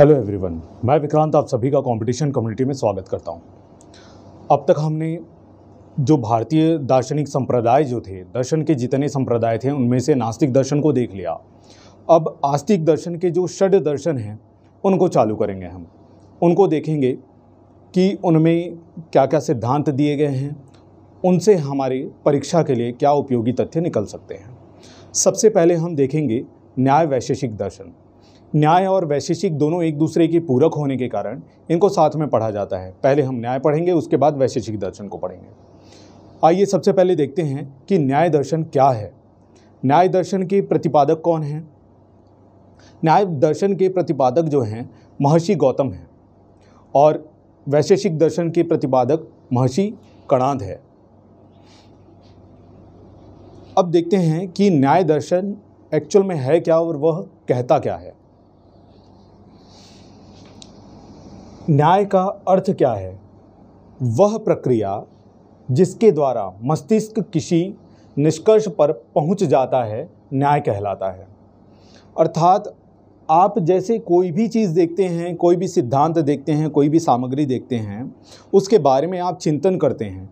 Hello everyone मैं विक्रांत आप सभी का कंपटीशन कम्युनिटी में स्वागत करता हूं। अब तक हमने जो भारतीय दार्शनिक संप्रदाय जो थे दर्शन के जितने संप्रदाय थे उनमें से नास्तिक दर्शन को देख लिया अब आस्तिक दर्शन के जो षड दर्शन हैं उनको चालू करेंगे हम उनको देखेंगे कि उनमें क्या क्या सिद्धांत दिए गए हैं उनसे हमारे परीक्षा के लिए क्या उपयोगी तथ्य निकल सकते हैं सबसे पहले हम देखेंगे न्याय वैशेषिक दर्शन न्याय और वैशेषिक दोनों एक दूसरे के पूरक होने के कारण इनको साथ में पढ़ा जाता है पहले हम न्याय पढ़ेंगे उसके बाद वैशेषिक दर्शन को पढ़ेंगे आइए सबसे पहले देखते हैं कि न्याय दर्शन क्या है न्याय दर्शन के प्रतिपादक कौन हैं न्याय दर्शन के प्रतिपादक जो हैं महर्षि गौतम हैं और वैशेषिक दर्शन के प्रतिपादक महर्षि कणाद है अब देखते हैं कि न्याय दर्शन एक्चुअल में है क्या और वह कहता क्या है न्याय का अर्थ क्या है वह प्रक्रिया जिसके द्वारा मस्तिष्क किसी निष्कर्ष पर पहुंच जाता है न्याय कहलाता है अर्थात आप जैसे कोई भी चीज़ देखते हैं कोई भी सिद्धांत देखते हैं कोई भी सामग्री देखते हैं उसके बारे में आप चिंतन करते हैं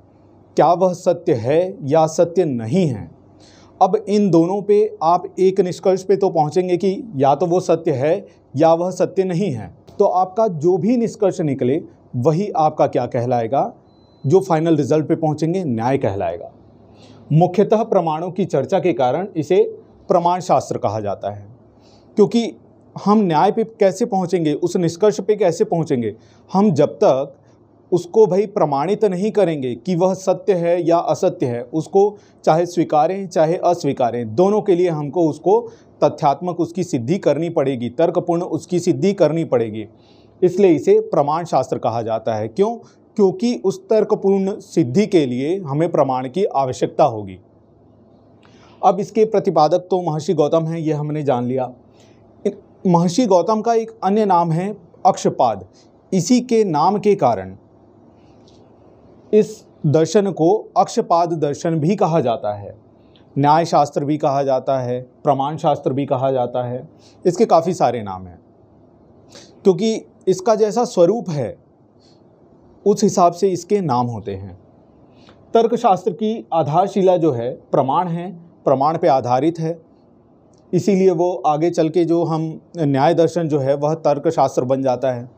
क्या वह सत्य है या सत्य नहीं है अब इन दोनों पे आप एक निष्कर्ष पे तो पहुँचेंगे कि या तो वो सत्य है या वह सत्य नहीं है तो आपका जो भी निष्कर्ष निकले वही आपका क्या कहलाएगा जो फाइनल रिजल्ट पे पहुंचेंगे न्याय कहलाएगा मुख्यतः प्रमाणों की चर्चा के कारण इसे प्रमाण शास्त्र कहा जाता है क्योंकि हम न्याय पे कैसे पहुंचेंगे उस निष्कर्ष पे कैसे पहुंचेंगे हम जब तक उसको भाई प्रमाणित नहीं करेंगे कि वह सत्य है या असत्य है उसको चाहे स्वीकारें चाहे अस्वीकारें दोनों के लिए हमको उसको तथ्यात्मक उसकी सिद्धि करनी पड़ेगी तर्कपूर्ण उसकी सिद्धि करनी पड़ेगी इसलिए इसे प्रमाण शास्त्र कहा जाता है क्यों क्योंकि उस तर्कपूर्ण सिद्धि के लिए हमें प्रमाण की आवश्यकता होगी अब इसके प्रतिपादक तो महर्षि गौतम हैं ये हमने जान लिया महर्षि गौतम का एक अन्य नाम है अक्षपाद इसी के नाम के कारण इस दर्शन को अक्षपाद दर्शन भी कहा जाता है न्याय शास्त्र भी कहा जाता है प्रमाण शास्त्र भी कहा जाता है इसके काफ़ी सारे नाम हैं क्योंकि इसका जैसा स्वरूप है उस हिसाब से इसके नाम होते हैं तर्कशास्त्र की आधारशिला जो है प्रमाण है प्रमाण पे आधारित है इसीलिए वो आगे चल के जो हम न्याय दर्शन जो है वह तर्कशास्त्र बन जाता है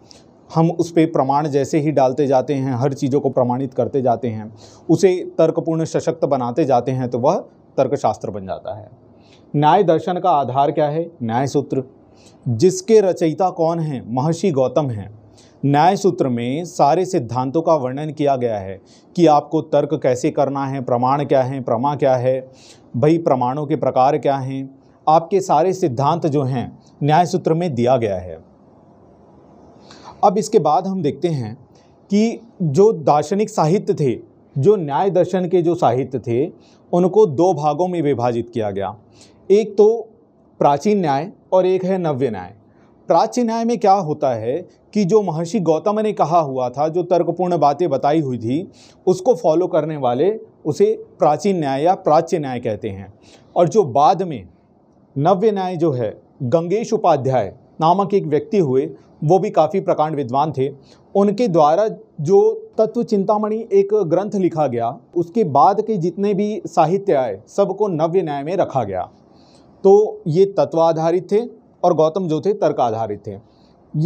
हम उस पर प्रमाण जैसे ही डालते जाते हैं हर चीज़ों को प्रमाणित करते जाते हैं उसे तर्कपूर्ण सशक्त बनाते जाते हैं तो वह तर्कशास्त्र बन जाता है न्याय दर्शन का आधार क्या है न्याय सूत्र जिसके रचयिता कौन हैं महर्षि गौतम हैं न्याय सूत्र में सारे सिद्धांतों का वर्णन किया गया है कि आपको तर्क कैसे करना है प्रमाण क्या है प्रमा क्या है भाई प्रमाणों के प्रकार क्या हैं आपके सारे सिद्धांत जो हैं न्याय सूत्र में दिया गया है अब इसके बाद हम देखते हैं कि जो दार्शनिक साहित्य थे जो न्याय दर्शन के जो साहित्य थे उनको दो भागों में विभाजित किया गया एक तो प्राचीन न्याय और एक है नव्य न्याय प्राचीन न्याय में क्या होता है कि जो महर्षि गौतम ने कहा हुआ था जो तर्कपूर्ण बातें बताई हुई थी उसको फॉलो करने वाले उसे प्राचीन न्याय या प्राच्य न्याय कहते हैं और जो बाद में नव्य न्याय जो है गंगेश उपाध्याय नामक एक व्यक्ति हुए वो भी काफ़ी प्रकांड विद्वान थे उनके द्वारा जो तत्व चिंतामणि एक ग्रंथ लिखा गया उसके बाद के जितने भी साहित्य आए सबको नव्य न्याय में रखा गया तो ये तत्व आधारित थे और गौतम जो थे तर्क आधारित थे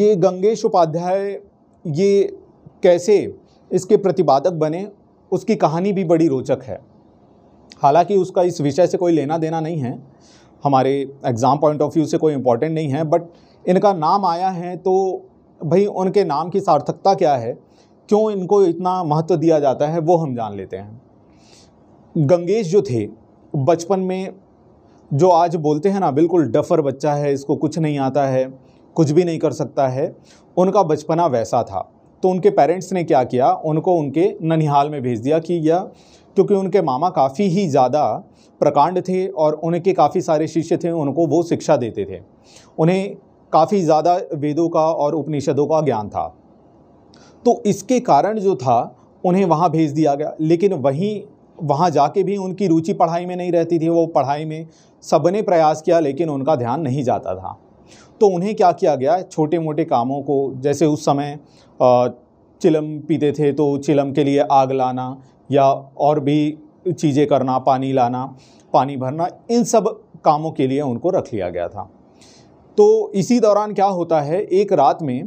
ये गंगेश उपाध्याय ये कैसे इसके प्रतिपादक बने उसकी कहानी भी बड़ी रोचक है हालांकि उसका इस विषय से कोई लेना देना नहीं है हमारे एग्ज़ाम पॉइंट ऑफ व्यू से कोई इम्पोर्टेंट नहीं है बट इनका नाम आया है तो भाई उनके नाम की सार्थकता क्या है क्यों इनको इतना महत्व दिया जाता है वो हम जान लेते हैं गंगेश जो थे बचपन में जो आज बोलते हैं ना बिल्कुल डफर बच्चा है इसको कुछ नहीं आता है कुछ भी नहीं कर सकता है उनका बचपना वैसा था तो उनके पेरेंट्स ने क्या किया उनको उनके ननिहाल में भेज दिया कि यह क्योंकि उनके मामा काफ़ी ही ज़्यादा प्रकांड थे और उनके काफ़ी सारे शिष्य थे उनको वो शिक्षा देते थे उन्हें काफ़ी ज़्यादा वेदों का और उपनिषदों का ज्ञान था तो इसके कारण जो था उन्हें वहाँ भेज दिया गया लेकिन वहीं वहाँ जाके भी उनकी रुचि पढ़ाई में नहीं रहती थी वो पढ़ाई में सबने प्रयास किया लेकिन उनका ध्यान नहीं जाता था तो उन्हें क्या किया गया छोटे मोटे कामों को जैसे उस समय चिलम पीते थे तो चिलम के लिए आग लाना या और भी चीज़ें करना पानी लाना पानी भरना इन सब कामों के लिए उनको रख लिया गया था तो इसी दौरान क्या होता है एक रात में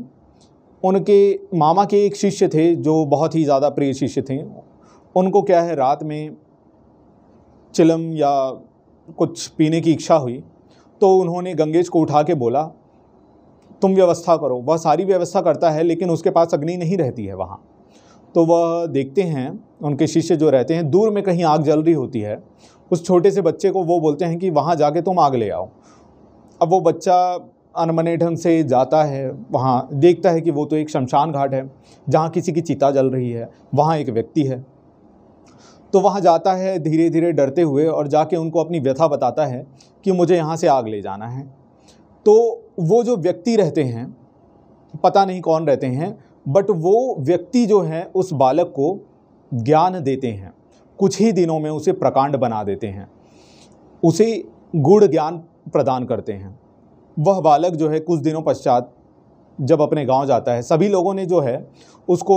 उनके मामा के एक शिष्य थे जो बहुत ही ज़्यादा प्रिय शिष्य थे उनको क्या है रात में चिलम या कुछ पीने की इच्छा हुई तो उन्होंने गंगेश को उठा के बोला तुम व्यवस्था करो वह सारी व्यवस्था करता है लेकिन उसके पास अग्नि नहीं रहती है वहाँ तो वह देखते हैं उनके शिष्य जो रहते हैं दूर में कहीं आग जल रही होती है उस छोटे से बच्चे को वो बोलते हैं कि वहाँ जाके तुम आग ले आओ अब वो बच्चा अनमने ढंग से जाता है वहाँ देखता है कि वो तो एक शमशान घाट है जहाँ किसी की चिता जल रही है वहाँ एक व्यक्ति है तो वहाँ जाता है धीरे धीरे डरते हुए और जाके उनको अपनी व्यथा बताता है कि मुझे यहाँ से आग ले जाना है तो वो जो व्यक्ति रहते हैं पता नहीं कौन रहते हैं बट वो व्यक्ति जो है उस बालक को ज्ञान देते हैं कुछ ही दिनों में उसे प्रकांड बना देते हैं उसे गुड़ ज्ञान प्रदान करते हैं वह बालक जो है कुछ दिनों पश्चात जब अपने गांव जाता है सभी लोगों ने जो है उसको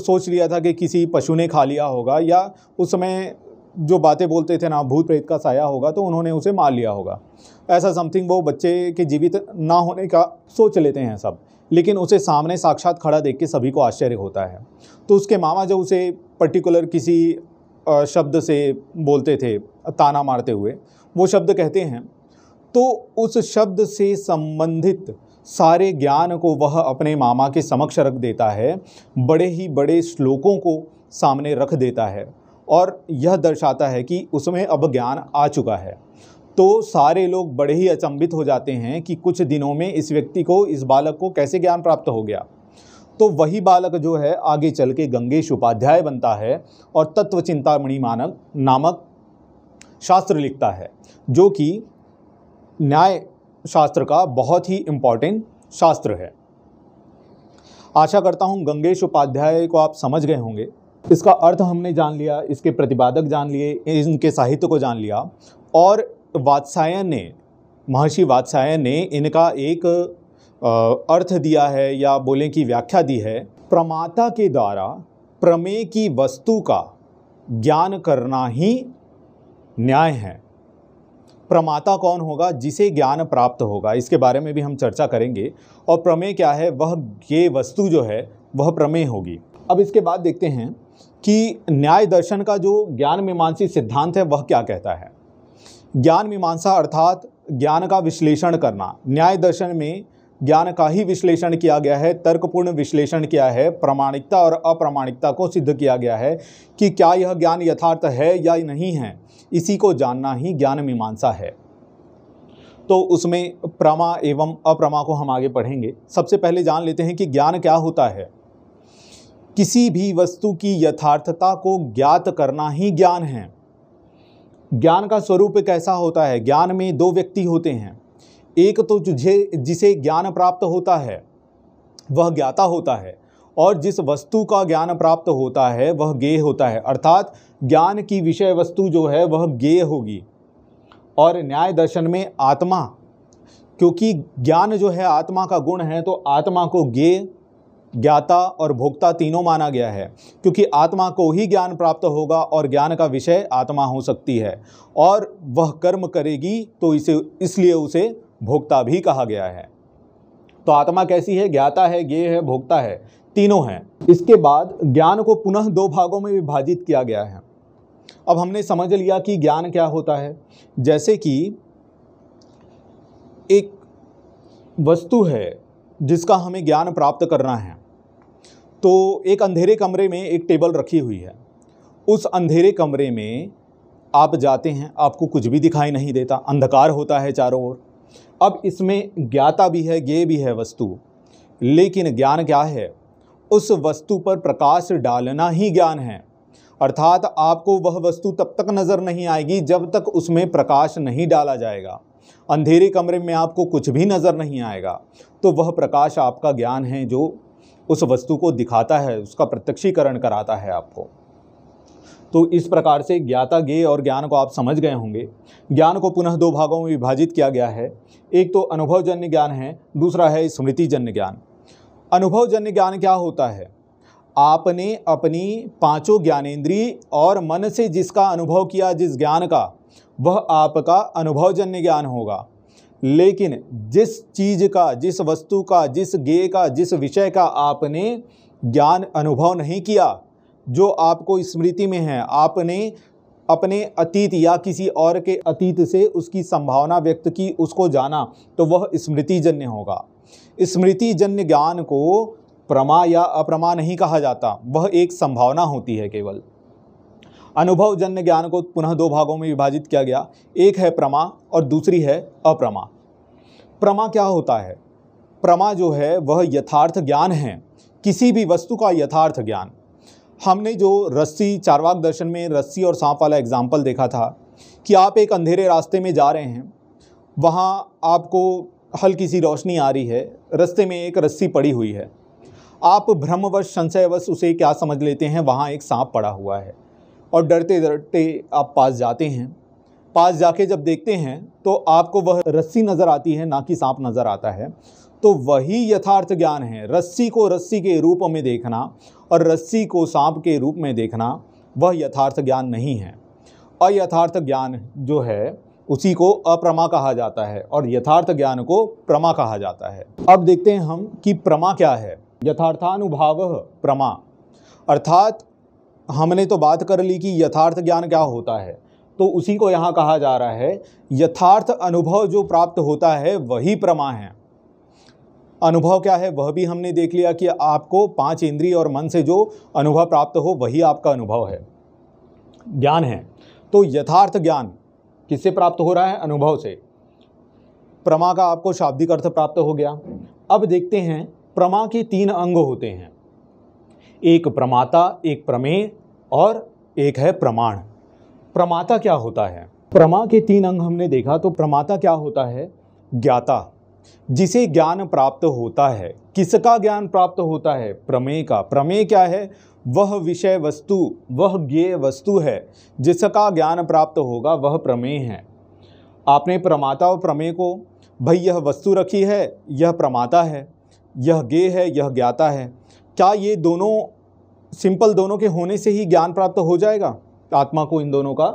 सोच लिया था कि किसी पशु ने खा लिया होगा या उस समय जो बातें बोलते थे ना भूत प्रेत का साया होगा तो उन्होंने उसे मार लिया होगा ऐसा समथिंग वो बच्चे के जीवित ना होने का सोच लेते हैं सब लेकिन उसे सामने साक्षात खड़ा देख के सभी को आश्चर्य होता है तो उसके मामा जब उसे पर्टिकुलर किसी शब्द से बोलते थे ताना मारते हुए वो शब्द कहते हैं तो उस शब्द से संबंधित सारे ज्ञान को वह अपने मामा के समक्ष रख देता है बड़े ही बड़े श्लोकों को सामने रख देता है और यह दर्शाता है कि उसमें अब ज्ञान आ चुका है तो सारे लोग बड़े ही अचंभित हो जाते हैं कि कुछ दिनों में इस व्यक्ति को इस बालक को कैसे ज्ञान प्राप्त हो गया तो वही बालक जो है आगे चल के गंगेश उपाध्याय बनता है और तत्व चिंतामणि मानक नामक शास्त्र लिखता है जो कि न्याय शास्त्र का बहुत ही इम्पॉर्टेंट शास्त्र है आशा करता हूँ गंगेश उपाध्याय को आप समझ गए होंगे इसका अर्थ हमने जान लिया इसके प्रतिपादक जान लिए इनके साहित्य को जान लिया और वात्सायन ने महर्षि वात्सायन ने इनका एक अर्थ दिया है या बोलें कि व्याख्या दी है प्रमाता के द्वारा प्रमेय की वस्तु का ज्ञान करना ही न्याय है प्रमाता कौन होगा जिसे ज्ञान प्राप्त होगा इसके बारे में भी हम चर्चा करेंगे और प्रमेय क्या है वह ये वस्तु जो है वह प्रमेय होगी अब इसके बाद देखते हैं कि न्याय दर्शन का जो ज्ञान मीमांसी सिद्धांत है वह क्या कहता है ज्ञान मीमांसा अर्थात ज्ञान का विश्लेषण करना न्याय दर्शन में ज्ञान का ही विश्लेषण किया गया है तर्कपूर्ण विश्लेषण किया है प्रामाणिकता और अप्रामाणिकता को सिद्ध किया गया है कि क्या यह ज्ञान यथार्थ है या नहीं है इसी को जानना ही ज्ञान मीमांसा है तो उसमें प्रमा एवं अप्रमा को हम आगे पढ़ेंगे सबसे पहले जान लेते हैं कि ज्ञान क्या होता है किसी भी वस्तु की यथार्थता को ज्ञात करना ही ज्ञान है ज्ञान का स्वरूप कैसा होता है ज्ञान में दो व्यक्ति होते हैं एक तो तुझे जिसे ज्ञान प्राप्त होता है वह ज्ञाता होता है और जिस वस्तु का ज्ञान प्राप्त होता है वह गेय होता है अर्थात ज्ञान की विषय वस्तु जो है वह गेय होगी और न्याय दर्शन में आत्मा क्योंकि ज्ञान जो है आत्मा का गुण है तो आत्मा को गेय ज्ञाता और भोक्ता तीनों माना गया है क्योंकि आत्मा को ही ज्ञान प्राप्त होगा और ज्ञान का विषय आत्मा हो सकती है और वह कर्म करेगी तो इसे इसलिए उसे भोक्ता भी कहा गया है तो आत्मा कैसी है ज्ञाता है गे है भोक्ता है तीनों हैं इसके बाद ज्ञान को पुनः दो भागों में विभाजित किया गया है अब हमने समझ लिया कि ज्ञान क्या होता है जैसे कि एक वस्तु है जिसका हमें ज्ञान प्राप्त करना है तो एक अंधेरे कमरे में एक टेबल रखी हुई है उस अंधेरे कमरे में आप जाते हैं आपको कुछ भी दिखाई नहीं देता अंधकार होता है चारों ओर अब इसमें ज्ञाता भी है ज्ञे भी है वस्तु लेकिन ज्ञान क्या है उस वस्तु पर प्रकाश डालना ही ज्ञान है अर्थात आपको वह वस्तु तब तक नज़र नहीं आएगी जब तक उसमें प्रकाश नहीं डाला जाएगा अंधेरे कमरे में आपको कुछ भी नज़र नहीं आएगा तो वह प्रकाश आपका ज्ञान है जो उस वस्तु को दिखाता है उसका प्रत्यक्षीकरण कराता है आपको तो इस प्रकार से ज्ञाता गे और ज्ञान को आप समझ गए होंगे ज्ञान को पुनः दो भागों में विभाजित किया गया है एक तो अनुभवजन्य ज्ञान है दूसरा है स्मृतिजन्य ज्ञान अनुभव जन्य ज्ञान क्या होता है आपने अपनी पांचों ज्ञानेंद्री और मन से जिसका अनुभव किया जिस ज्ञान का वह आपका अनुभवजन्य ज्ञान होगा लेकिन जिस चीज़ का जिस वस्तु का जिस गेय का जिस विषय का आपने ज्ञान अनुभव नहीं किया जो आपको स्मृति में है आपने अपने अतीत या किसी और के अतीत से उसकी संभावना व्यक्त की उसको जाना तो वह स्मृतिजन्य होगा स्मृति जन्य ज्ञान को प्रमा या अप्रमा नहीं कहा जाता वह एक संभावना होती है केवल अनुभव जन्य ज्ञान को पुनः दो भागों में विभाजित किया गया एक है प्रमा और दूसरी है अप्रमा प्रमा क्या होता है प्रमा जो है वह यथार्थ ज्ञान है किसी भी वस्तु का यथार्थ ज्ञान हमने जो रस्सी चारवाक दर्शन में रस्सी और सांप वाला एग्जाम्पल देखा था कि आप एक अंधेरे रास्ते में जा रहे हैं वहाँ आपको हल्की सी रोशनी आ रही है रस्ते में एक रस्सी पड़ी हुई है आप भ्रमवश संशयवश उसे क्या समझ लेते हैं वहाँ एक सांप पड़ा हुआ है और डरते डरते आप पास जाते हैं पास जाके जब देखते हैं तो आपको वह रस्सी नज़र आती है ना कि सांप नज़र आता है तो वही यथार्थ ज्ञान है रस्सी को रस्सी के रूप में देखना और रस्सी को सांप के रूप में देखना वह यथार्थ ज्ञान नहीं है अयथार्थ ज्ञान जो है उसी को अप्रमा कहा जाता है और यथार्थ ज्ञान को प्रमा कहा जाता है अब देखते हैं हम कि प्रमा क्या है यथार्थानुभाव प्रमा अर्थात हमने तो बात कर ली कि यथार्थ ज्ञान क्या होता है तो उसी को यहाँ कहा जा रहा है यथार्थ अनुभव जो प्राप्त होता है वही प्रमा है अनुभव क्या है वह भी हमने देख लिया कि आपको पांच इंद्रिय और मन से जो अनुभव प्राप्त हो वही आपका अनुभव है ज्ञान है तो यथार्थ ज्ञान किससे प्राप्त हो रहा है अनुभव से प्रमा का आपको शाब्दिक अर्थ प्राप्त हो गया अब देखते हैं प्रमा के तीन अंग होते हैं एक प्रमाता एक प्रमेय और एक है प्रमाण प्रमाता क्या होता है प्रमा के तीन अंग हमने देखा तो प्रमाता क्या होता है ज्ञाता जिसे ज्ञान प्राप्त होता है किसका ज्ञान प्राप्त होता है प्रमेय का प्रमेय क्या है वह विषय वस्तु वह ज्ञे वस्तु है जिसका ज्ञान प्राप्त होगा वह प्रमेय है आपने प्रमाता और प्रमेय को भाई यह वस्तु रखी है यह प्रमाता है यह ज्ञे है यह ज्ञाता है क्या ये दोनों सिंपल दोनों के होने से ही ज्ञान प्राप्त हो जाएगा आत्मा को इन दोनों का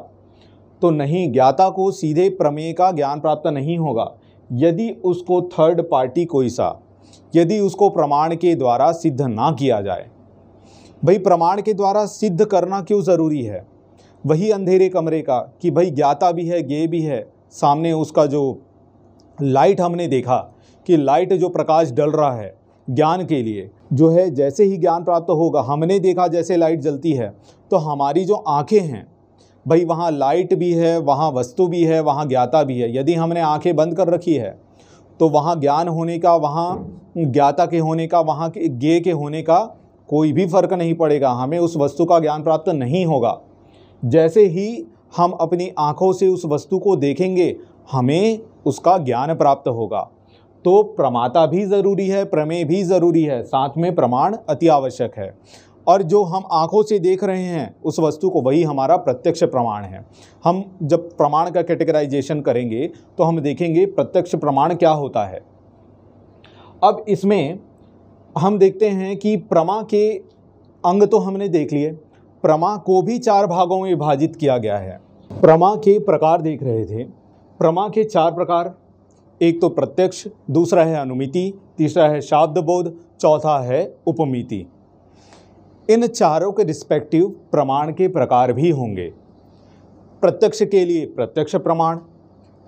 तो नहीं ज्ञाता को सीधे प्रमेय का ज्ञान प्राप्त नहीं होगा यदि उसको थर्ड पार्टी कोई सा यदि उसको प्रमाण के द्वारा सिद्ध ना किया जाए भाई प्रमाण के द्वारा सिद्ध करना क्यों ज़रूरी है वही अंधेरे कमरे का कि भाई ज्ञाता भी है गे भी है सामने उसका जो लाइट हमने देखा कि लाइट जो प्रकाश डल रहा है ज्ञान के लिए जो है जैसे ही ज्ञान प्राप्त होगा हमने देखा जैसे लाइट जलती है तो हमारी जो आँखें हैं भाई वहाँ लाइट भी है वहाँ वस्तु भी है वहाँ ज्ञाता भी है यदि हमने आंखें बंद कर रखी है तो वहाँ ज्ञान होने का वहाँ ज्ञाता के होने का वहाँ के ज्ञे के होने का कोई भी फर्क नहीं पड़ेगा हमें उस वस्तु का ज्ञान प्राप्त नहीं होगा जैसे ही हम अपनी आँखों से उस वस्तु को देखेंगे हमें उसका ज्ञान प्राप्त होगा तो प्रमाता भी ज़रूरी है प्रमेय भी ज़रूरी है साथ में प्रमाण अति आवश्यक है और जो हम आँखों से देख रहे हैं उस वस्तु को वही हमारा प्रत्यक्ष प्रमाण है हम जब प्रमाण का कैटेगराइजेशन करेंगे तो हम देखेंगे प्रत्यक्ष प्रमाण क्या होता है अब इसमें हम देखते हैं कि प्रमा के अंग तो हमने देख लिए प्रमा को भी चार भागों में विभाजित किया गया है प्रमा के प्रकार देख रहे थे प्रमा के चार प्रकार एक तो प्रत्यक्ष दूसरा है अनुमिति तीसरा है शाब्द बोध चौथा है उपमिति इन चारों के रिस्पेक्टिव प्रमाण के प्रकार भी होंगे प्रत्यक्ष के लिए प्रत्यक्ष प्रमाण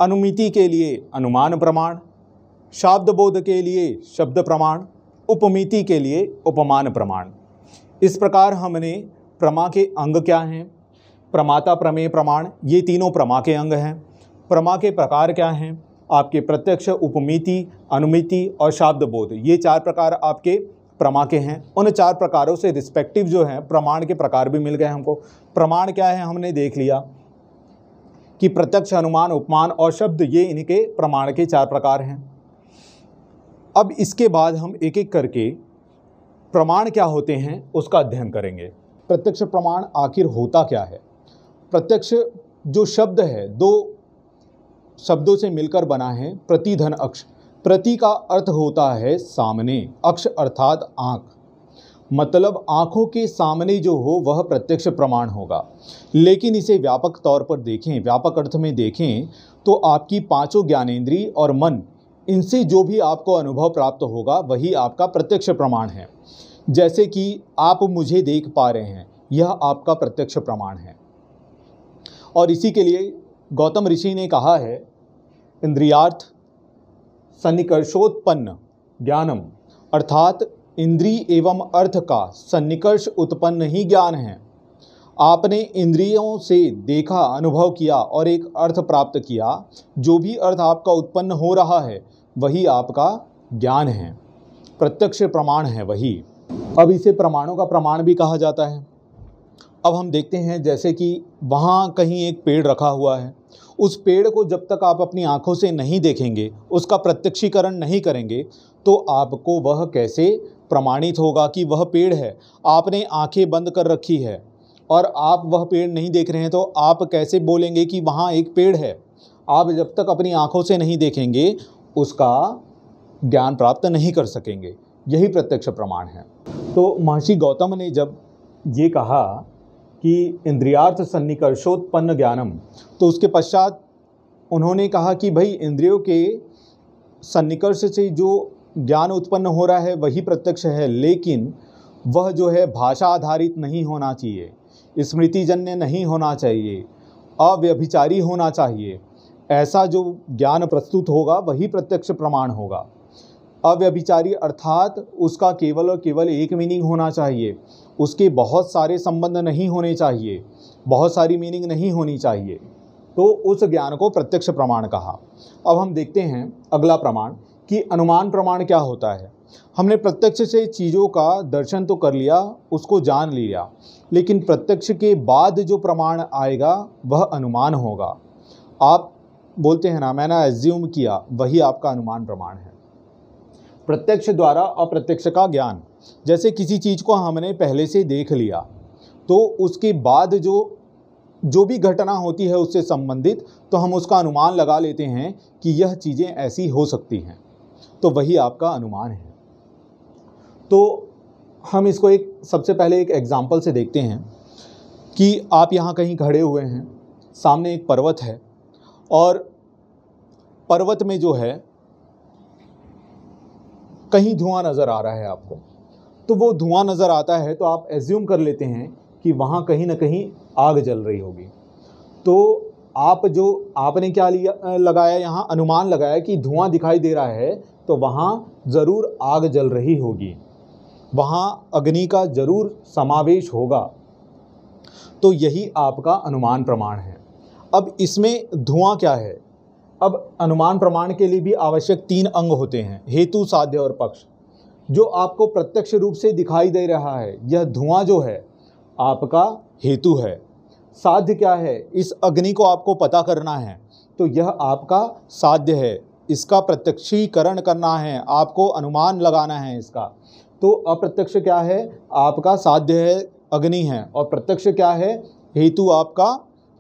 अनुमिति के लिए अनुमान प्रमाण शाब्दबोध के लिए शब्द प्रमाण उपमिति के लिए उपमान प्रमाण इस प्रकार हमने प्रमा के अंग क्या हैं प्रमाता प्रमेय प्रमाण ये तीनों प्रमा के अंग हैं प्रमा के प्रकार क्या हैं आपके प्रत्यक्ष उपमिति अनुमिति और शाब्दबोध ये चार प्रकार आपके प्रमा के हैं उन चार प्रकारों से रिस्पेक्टिव जो हैं प्रमाण के प्रकार भी मिल गए हमको प्रमाण क्या है हमने देख लिया कि प्रत्यक्ष अनुमान उपमान और शब्द ये इनके प्रमाण के चार प्रकार हैं अब इसके बाद हम एक एक करके प्रमाण क्या होते हैं उसका अध्ययन करेंगे प्रत्यक्ष प्रमाण आखिर होता क्या है प्रत्यक्ष जो शब्द है दो शब्दों से मिलकर बना है प्रतिधन अक्ष प्रति का अर्थ होता है सामने अक्ष अर्थात आँख मतलब आंखों के सामने जो हो वह प्रत्यक्ष प्रमाण होगा लेकिन इसे व्यापक तौर पर देखें व्यापक अर्थ में देखें तो आपकी पांचों ज्ञानेंद्री और मन इनसे जो भी आपको अनुभव प्राप्त होगा वही आपका प्रत्यक्ष प्रमाण है जैसे कि आप मुझे देख पा रहे हैं यह आपका प्रत्यक्ष प्रमाण है और इसी के लिए गौतम ऋषि ने कहा है इंद्रियार्थ सन्निकर्षोत्पन्न ज्ञानम अर्थात इंद्री एवं अर्थ का सन्निकर्ष उत्पन्न ही ज्ञान है आपने इंद्रियों से देखा अनुभव किया और एक अर्थ प्राप्त किया जो भी अर्थ आपका उत्पन्न हो रहा है वही आपका ज्ञान है प्रत्यक्ष प्रमाण है वही अब इसे प्रमाणों का प्रमाण भी कहा जाता है अब हम देखते हैं जैसे कि वहाँ कहीं एक पेड़ रखा हुआ है उस पेड़ को जब तक आप अपनी आंखों से नहीं देखेंगे उसका प्रत्यक्षीकरण नहीं करेंगे तो आपको वह कैसे प्रमाणित होगा कि वह पेड़ है आपने आंखें बंद कर रखी है और आप वह पेड़ नहीं देख रहे हैं तो आप कैसे बोलेंगे कि वहाँ एक पेड़ है आप जब तक अपनी आंखों से नहीं देखेंगे उसका ज्ञान प्राप्त नहीं कर सकेंगे यही प्रत्यक्ष प्रमाण है तो महर्षि गौतम ने जब ये कहा कि इंद्रियार्थ सन्निकर्षोत्पन्न ज्ञानम तो उसके पश्चात उन्होंने कहा कि भाई इंद्रियों के सन्निकर्ष से जो ज्ञान उत्पन्न हो रहा है वही प्रत्यक्ष है लेकिन वह जो है भाषा आधारित नहीं होना चाहिए स्मृतिजन्य नहीं होना चाहिए अव्यभिचारी होना चाहिए ऐसा जो ज्ञान प्रस्तुत होगा वही प्रत्यक्ष प्रमाण होगा अव्यभिचारी अर्थात उसका केवल और केवल एक मीनिंग होना चाहिए उसके बहुत सारे संबंध नहीं होने चाहिए बहुत सारी मीनिंग नहीं होनी चाहिए तो उस ज्ञान को प्रत्यक्ष प्रमाण कहा अब हम देखते हैं अगला प्रमाण कि अनुमान प्रमाण क्या होता है हमने प्रत्यक्ष से चीज़ों का दर्शन तो कर लिया उसको जान लिया लेकिन प्रत्यक्ष के बाद जो प्रमाण आएगा वह अनुमान होगा आप बोलते हैं ना मैंने एज्यूम किया वही आपका अनुमान प्रमाण है प्रत्यक्ष द्वारा अप्रत्यक्ष का ज्ञान जैसे किसी चीज़ को हमने पहले से देख लिया तो उसके बाद जो जो भी घटना होती है उससे संबंधित तो हम उसका अनुमान लगा लेते हैं कि यह चीज़ें ऐसी हो सकती हैं तो वही आपका अनुमान है तो हम इसको एक सबसे पहले एक एग्ज़ाम्पल से देखते हैं कि आप यहाँ कहीं खड़े हुए हैं सामने एक पर्वत है और पर्वत में जो है कहीं धुआं नज़र आ रहा है आपको तो वो धुआं नज़र आता है तो आप एज्यूम कर लेते हैं कि वहाँ कहीं ना कहीं आग जल रही होगी तो आप जो आपने क्या लिया लगाया यहाँ अनुमान लगाया कि धुआं दिखाई दे रहा है तो वहाँ ज़रूर आग जल रही होगी वहाँ अग्नि का ज़रूर समावेश होगा तो यही आपका अनुमान प्रमाण है अब इसमें धुआं क्या है अब अनुमान प्रमाण के लिए भी आवश्यक तीन अंग होते हैं हेतु साध्य और पक्ष जो आपको प्रत्यक्ष रूप से दिखाई दे रहा है यह धुआं जो है आपका हेतु है साध्य क्या है इस अग्नि को आपको पता करना है तो यह आपका साध्य है इसका प्रत्यक्षीकरण करना है आपको अनुमान लगाना है इसका तो अप्रत्यक्ष क्या है आपका साध्य है अग्नि है और प्रत्यक्ष क्या है हेतु आपका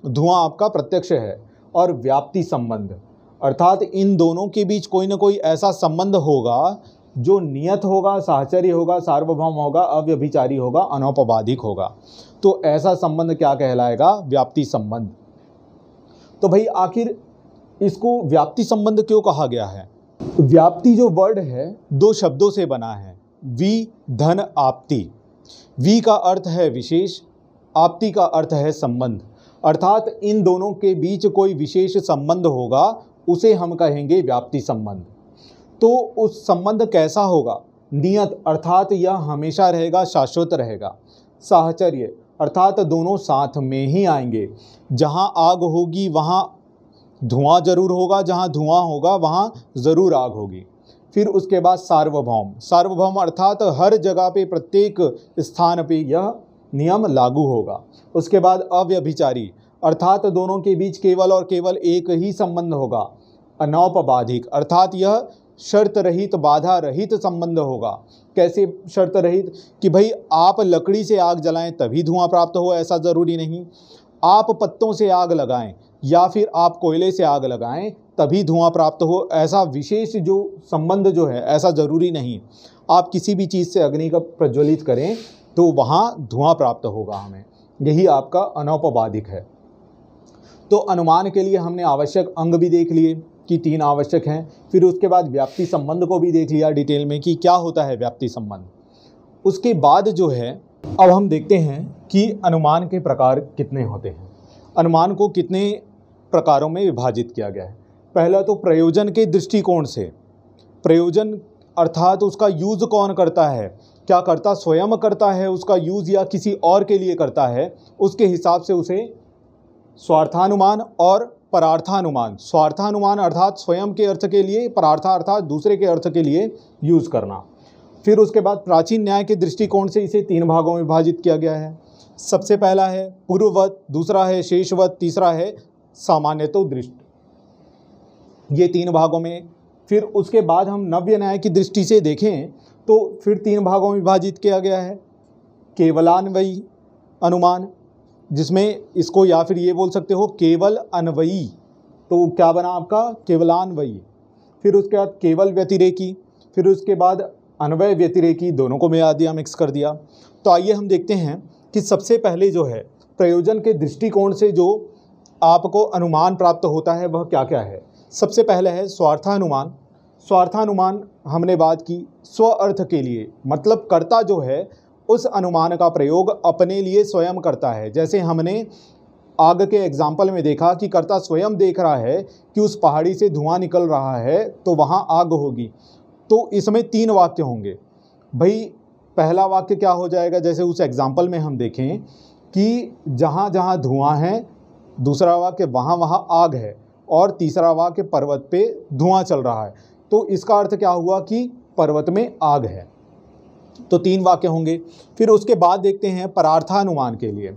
धुआं आपका प्रत्यक्ष है और व्याप्ति संबंध अर्थात इन दोनों के बीच कोई ना कोई ऐसा संबंध होगा जो नियत होगा साहचर्य होगा सार्वभौम होगा अव्यभिचारी होगा अनौपबाधिक होगा तो ऐसा संबंध क्या कहलाएगा व्याप्ति संबंध तो भाई आखिर इसको व्याप्ति संबंध क्यों कहा गया है व्याप्ति जो वर्ड है दो शब्दों से बना है वी धन आपति वी का अर्थ है विशेष आपति का अर्थ है संबंध अर्थात इन दोनों के बीच कोई विशेष संबंध होगा उसे हम कहेंगे व्याप्ति संबंध तो उस संबंध कैसा होगा नियत अर्थात यह हमेशा रहेगा शाश्वत रहेगा साहचर्य अर्थात दोनों साथ में ही आएंगे जहाँ आग होगी वहाँ धुआं जरूर होगा जहाँ धुआं होगा वहाँ ज़रूर आग होगी फिर उसके बाद सार्वभौम सार्वभौम अर्थात हर जगह पे प्रत्येक स्थान पे यह नियम लागू होगा उसके बाद अव्यभिचारी अर्थात दोनों के बीच केवल और केवल एक ही संबंध होगा अनौपबाधिक अर्थात यह शर्त रहित तो बाधा रहित तो संबंध होगा कैसे शर्त रहित कि भाई आप लकड़ी से आग जलाएं तभी धुआं प्राप्त हो ऐसा ज़रूरी नहीं आप पत्तों से आग लगाएं या फिर आप कोयले से आग लगाएं तभी धुआं प्राप्त हो ऐसा विशेष जो संबंध जो है ऐसा ज़रूरी नहीं आप किसी भी चीज़ से अग्नि का प्रज्वलित करें तो वहाँ धुआं प्राप्त होगा हमें यही आपका अनौपबाधिक है तो अनुमान के लिए हमने आवश्यक अंग भी देख लिए कि तीन आवश्यक हैं फिर उसके बाद व्याप्ति संबंध को भी देख लिया डिटेल में कि क्या होता है व्याप्ति संबंध उसके बाद जो है अब हम देखते हैं कि अनुमान के प्रकार कितने होते हैं अनुमान को कितने प्रकारों में विभाजित किया गया है पहला तो प्रयोजन के दृष्टिकोण से प्रयोजन अर्थात उसका यूज़ कौन करता है क्या करता स्वयं करता है उसका यूज़ या किसी और के लिए करता है उसके हिसाब से उसे स्वार्थानुमान और परार्थानुमान स्वार्थानुमान अर्थात स्वयं के अर्थ के लिए परार्था अर्थात दूसरे के अर्थ के लिए यूज़ करना फिर उसके बाद प्राचीन न्याय के दृष्टिकोण से इसे तीन भागों में विभाजित किया गया है सबसे पहला है पूर्ववत दूसरा है शेषवत तीसरा है सामान्यतो दृष्ट ये तीन भागों में फिर उसके बाद हम नव्य न्याय की दृष्टि से देखें तो फिर तीन भागों में विभाजित किया गया है केवलान्वयी अनुमान जिसमें इसको या फिर ये बोल सकते हो केवल अनवयी तो क्या बना आपका केवलान्वयी फिर उसके बाद केवल व्यतिरेकी फिर उसके बाद अनवय व्यतिरेकी दोनों को मिला दिया मिक्स कर दिया तो आइए हम देखते हैं कि सबसे पहले जो है प्रयोजन के दृष्टिकोण से जो आपको अनुमान प्राप्त होता है वह क्या क्या है सबसे पहले है स्वार्थानुमान स्वार्थानुमान हमने बात की स्व अर्थ के लिए मतलब कर्ता जो है उस अनुमान का प्रयोग अपने लिए स्वयं करता है जैसे हमने आग के एग्जाम्पल में देखा कि कर्ता स्वयं देख रहा है कि उस पहाड़ी से धुआं निकल रहा है तो वहाँ आग होगी तो इसमें तीन वाक्य होंगे भाई पहला वाक्य क्या हो जाएगा जैसे उस एग्ज़ाम्पल में हम देखें कि जहाँ जहाँ धुआं है दूसरा वाक्य वहाँ वहाँ आग है और तीसरा वाक्य पर्वत पे धुआं चल रहा है तो इसका अर्थ क्या हुआ कि पर्वत में आग है तो तीन वाक्य होंगे फिर उसके बाद देखते हैं परार्थानुमान के लिए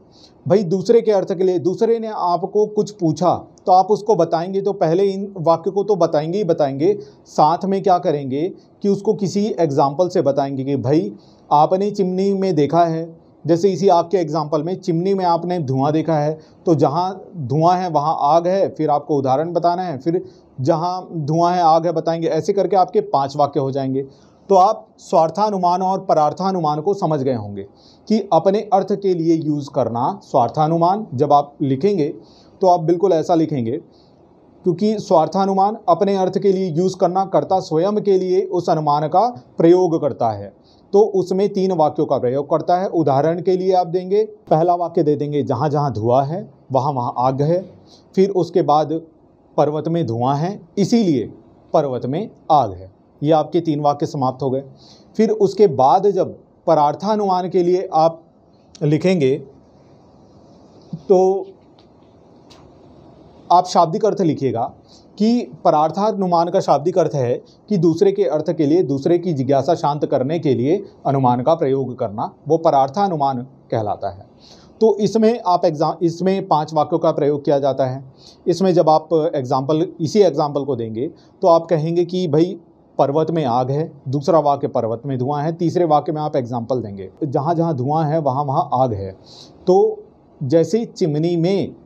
भाई दूसरे के अर्थ के लिए दूसरे ने आपको कुछ पूछा तो आप उसको बताएंगे तो पहले इन वाक्य को तो बताएंगे ही बताएंगे साथ में क्या करेंगे कि उसको किसी एग्जाम्पल से बताएंगे कि भाई आपने चिमनी में देखा है जैसे इसी आग के एग्जाम्पल में चिमनी में आपने धुआं देखा है तो जहाँ धुआं है वहाँ आग है फिर आपको उदाहरण बताना है फिर जहाँ धुआं है आग है बताएंगे ऐसे करके आपके पाँच वाक्य हो जाएंगे तो आप स्वार्थानुमान और परार्थानुमान को समझ गए होंगे कि अपने अर्थ के लिए यूज़ करना स्वार्थानुमान जब आप लिखेंगे तो आप बिल्कुल ऐसा लिखेंगे क्योंकि स्वार्थानुमान अपने अर्थ के लिए यूज़ करना करता स्वयं के लिए उस अनुमान का प्रयोग करता है तो उसमें तीन वाक्यों का प्रयोग करता है उदाहरण के लिए आप देंगे पहला वाक्य दे देंगे जहाँ जहाँ धुआं है वहाँ वहाँ आग है फिर उसके बाद पर्वत में धुआं है इसीलिए पर्वत में आग है ये आपके तीन वाक्य समाप्त हो गए फिर उसके बाद जब परार्थानुमान के लिए आप लिखेंगे तो आप शाब्दिक अर्थ लिखिएगा कि परार्थानुमान का शाब्दिक अर्थ है कि दूसरे के अर्थ के लिए दूसरे की जिज्ञासा शांत करने के लिए अनुमान का प्रयोग करना वो परार्थानुमान कहलाता है तो इसमें आप एग्जाम इसमें पांच वाक्यों का प्रयोग किया जाता है इसमें जब आप एग्जाम्पल इसी एग्जाम्पल को देंगे तो आप कहेंगे कि भाई पर्वत में आग है दूसरा वाक्य पर्वत में धुआं है तीसरे वाक्य में आप एग्जाम्पल देंगे जहाँ जहाँ धुआं है वहाँ वहाँ आग है तो जैसे चिमनी में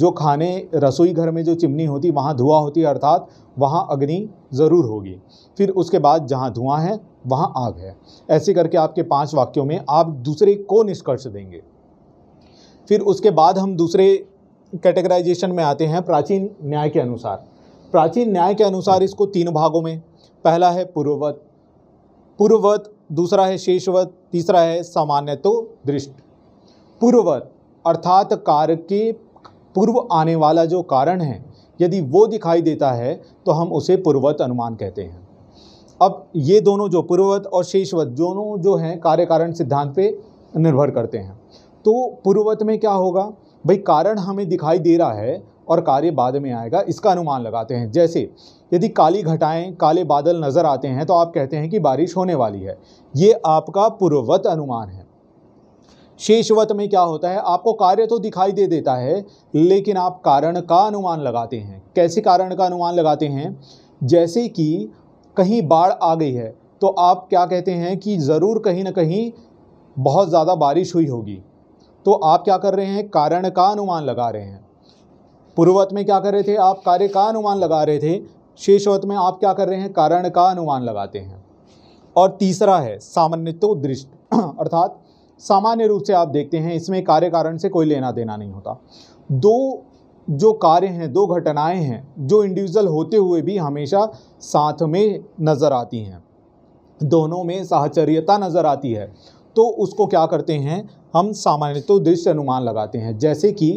जो खाने रसोई घर में जो चिमनी होती वहाँ धुआं होती अर्थात वहाँ अग्नि ज़रूर होगी फिर उसके बाद जहाँ धुआं है वहाँ आग है ऐसे करके आपके पांच वाक्यों में आप दूसरे को निष्कर्ष देंगे फिर उसके बाद हम दूसरे कैटेगराइजेशन में आते हैं प्राचीन न्याय के अनुसार प्राचीन न्याय के अनुसार इसको तीन भागों में पहला है पूर्ववत पूर्ववत दूसरा है शेषवत तीसरा है सामान्य तो दृष्ट पूर्ववत अर्थात कार्य के पूर्व आने वाला जो कारण है यदि वो दिखाई देता है तो हम उसे पूर्ववत अनुमान कहते हैं अब ये दोनों जो पूर्ववत और शेषवत दोनों जो हैं कार्य कारण सिद्धांत पे निर्भर करते हैं तो पूर्ववत में क्या होगा भाई कारण हमें दिखाई दे रहा है और कार्य बाद में आएगा इसका अनुमान लगाते हैं जैसे यदि काली घटाएं काले बादल नज़र आते हैं तो आप कहते हैं कि बारिश होने वाली है ये आपका पूर्ववत अनुमान है शेषवत में क्या होता है आपको कार्य तो दिखाई दे देता है लेकिन आप कारण का अनुमान लगाते हैं कैसे कारण का अनुमान लगाते हैं जैसे कि कहीं बाढ़ आ गई है तो आप क्या कहते हैं कि ज़रूर कहीं ना कहीं बहुत ज़्यादा बारिश हुई होगी तो आप क्या कर रहे हैं कारण का अनुमान लगा रहे हैं पूर्ववत में क्या कर रहे थे आप कार्य का अनुमान लगा रहे थे शेषवत में आप क्या कर रहे हैं कारण का अनुमान लगाते हैं और तीसरा है दृष्ट अर्थात सामान्य रूप से आप देखते हैं इसमें कार्य कारण से कोई लेना देना नहीं होता दो जो कार्य हैं दो घटनाएं हैं जो इंडिविजुअल होते हुए भी हमेशा साथ में नज़र आती हैं दोनों में साहचर्यता नज़र आती है तो उसको क्या करते हैं हम सामान्यतः दृश्य अनुमान लगाते हैं जैसे कि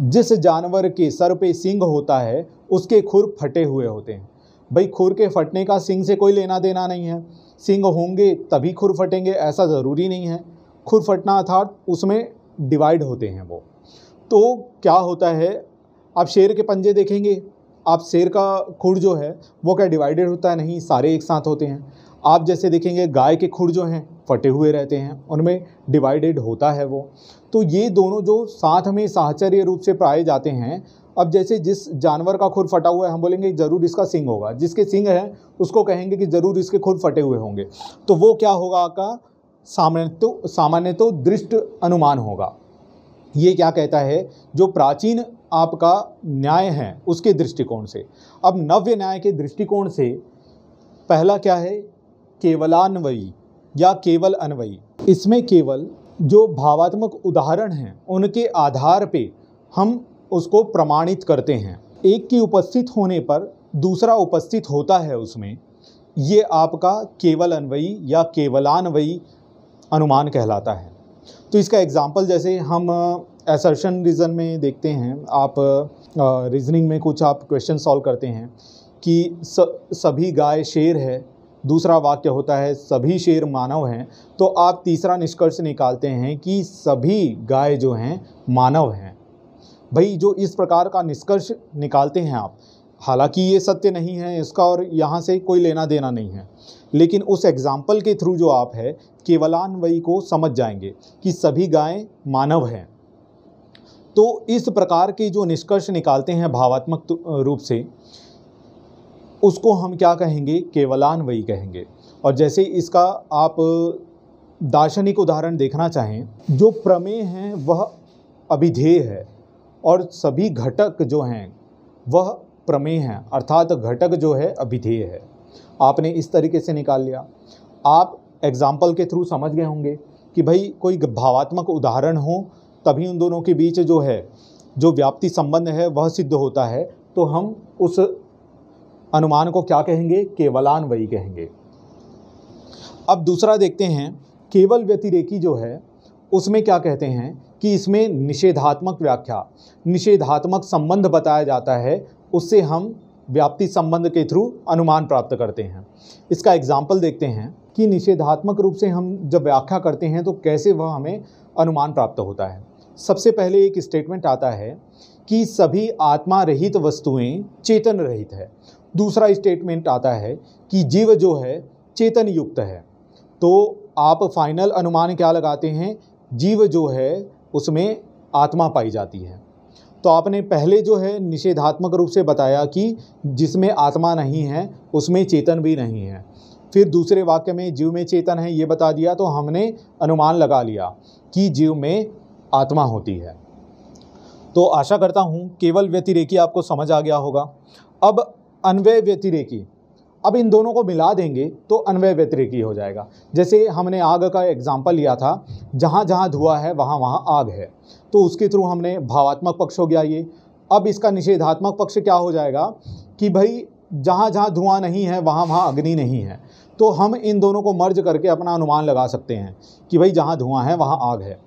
जिस जानवर के सर पे सिंग होता है उसके खुर फटे हुए होते हैं भाई खुर के फटने का सिंग से कोई लेना देना नहीं है सिंग होंगे तभी खुर फटेंगे ऐसा ज़रूरी नहीं है खुर फटना अर्थात उसमें डिवाइड होते हैं वो तो क्या होता है आप शेर के पंजे देखेंगे आप शेर का खुर जो है वो क्या डिवाइडेड होता है नहीं सारे एक साथ होते हैं आप जैसे देखेंगे गाय के खुर जो हैं फटे हुए रहते हैं उनमें डिवाइडेड होता है वो तो ये दोनों जो साथ में साहचर्य रूप से पाए जाते हैं अब जैसे जिस जानवर का खुर फटा हुआ है हम बोलेंगे ज़रूर इसका सिंग होगा जिसके सिंग हैं उसको कहेंगे कि ज़रूर इसके खुर फटे हुए होंगे तो वो क्या होगा आपका सामान्य तो सामान्य तो दृष्ट अनुमान होगा ये क्या कहता है जो प्राचीन आपका न्याय है उसके दृष्टिकोण से अब नव्य न्याय के दृष्टिकोण से पहला क्या है केवलान्वयी या केवल अन्वयी इसमें केवल जो भावात्मक उदाहरण हैं उनके आधार पे हम उसको प्रमाणित करते हैं एक की उपस्थित होने पर दूसरा उपस्थित होता है उसमें ये आपका केवल अन्वयी या केवलान्वयी अनुमान कहलाता है तो इसका एग्ज़ाम्पल जैसे हम एसर्शन रीज़न में देखते हैं आप रीजनिंग में कुछ आप क्वेश्चन सॉल्व करते हैं कि स, सभी गाय शेर है दूसरा वाक्य होता है सभी शेर मानव हैं तो आप तीसरा निष्कर्ष निकालते हैं कि सभी गाय जो हैं मानव हैं भाई जो इस प्रकार का निष्कर्ष निकालते हैं आप हालांकि ये सत्य नहीं है इसका और यहाँ से कोई लेना देना नहीं है लेकिन उस एग्ज़ाम्पल के थ्रू जो आप है केवलान्वयी को समझ जाएंगे कि सभी गायें मानव हैं तो इस प्रकार के जो निष्कर्ष निकालते हैं भावात्मक रूप से उसको हम क्या कहेंगे केवलान्वयी कहेंगे और जैसे इसका आप दार्शनिक उदाहरण देखना चाहें जो प्रमेय हैं वह अभिधेय है और सभी घटक जो हैं वह प्रमेय हैं अर्थात घटक जो है अभिधेय है आपने इस तरीके से निकाल लिया आप एग्जाम्पल के थ्रू समझ गए होंगे कि भाई कोई भावात्मक उदाहरण हो तभी उन दोनों के बीच जो है जो व्याप्ति संबंध है वह सिद्ध होता है तो हम उस अनुमान को क्या कहेंगे केवलान्वयी कहेंगे अब दूसरा देखते हैं केवल व्यतिरेकी जो है उसमें क्या कहते हैं कि इसमें निषेधात्मक व्याख्या निषेधात्मक संबंध बताया जाता है उससे हम व्याप्ति संबंध के थ्रू अनुमान प्राप्त करते हैं इसका एग्जाम्पल देखते हैं कि निषेधात्मक रूप से हम जब व्याख्या करते हैं तो कैसे वह हमें अनुमान प्राप्त होता है सबसे पहले एक स्टेटमेंट आता है कि सभी आत्मा रहित वस्तुएं चेतन रहित है दूसरा स्टेटमेंट आता है कि जीव जो है चेतन युक्त है तो आप फाइनल अनुमान क्या लगाते हैं जीव जो है उसमें आत्मा पाई जाती है तो आपने पहले जो है निषेधात्मक रूप से बताया कि जिसमें आत्मा नहीं है उसमें चेतन भी नहीं है फिर दूसरे वाक्य में जीव में चेतन है ये बता दिया तो हमने अनुमान लगा लिया कि जीव में आत्मा होती है तो आशा करता हूँ केवल व्यतिरेकी आपको समझ आ गया होगा अब अनवय व्यतिरेकी अब इन दोनों को मिला देंगे तो अनवय व्यतिरेकी हो जाएगा जैसे हमने आग का एग्जाम्पल लिया था जहाँ जहाँ धुआं है वहाँ वहाँ आग है तो उसके थ्रू हमने भावात्मक पक्ष हो गया ये अब इसका निषेधात्मक पक्ष क्या हो जाएगा कि भाई जहाँ जहाँ धुआं नहीं है वहाँ वहाँ अग्नि नहीं है तो हम इन दोनों को मर्ज करके अपना अनुमान लगा सकते हैं कि भाई जहाँ धुआं है वहाँ आग है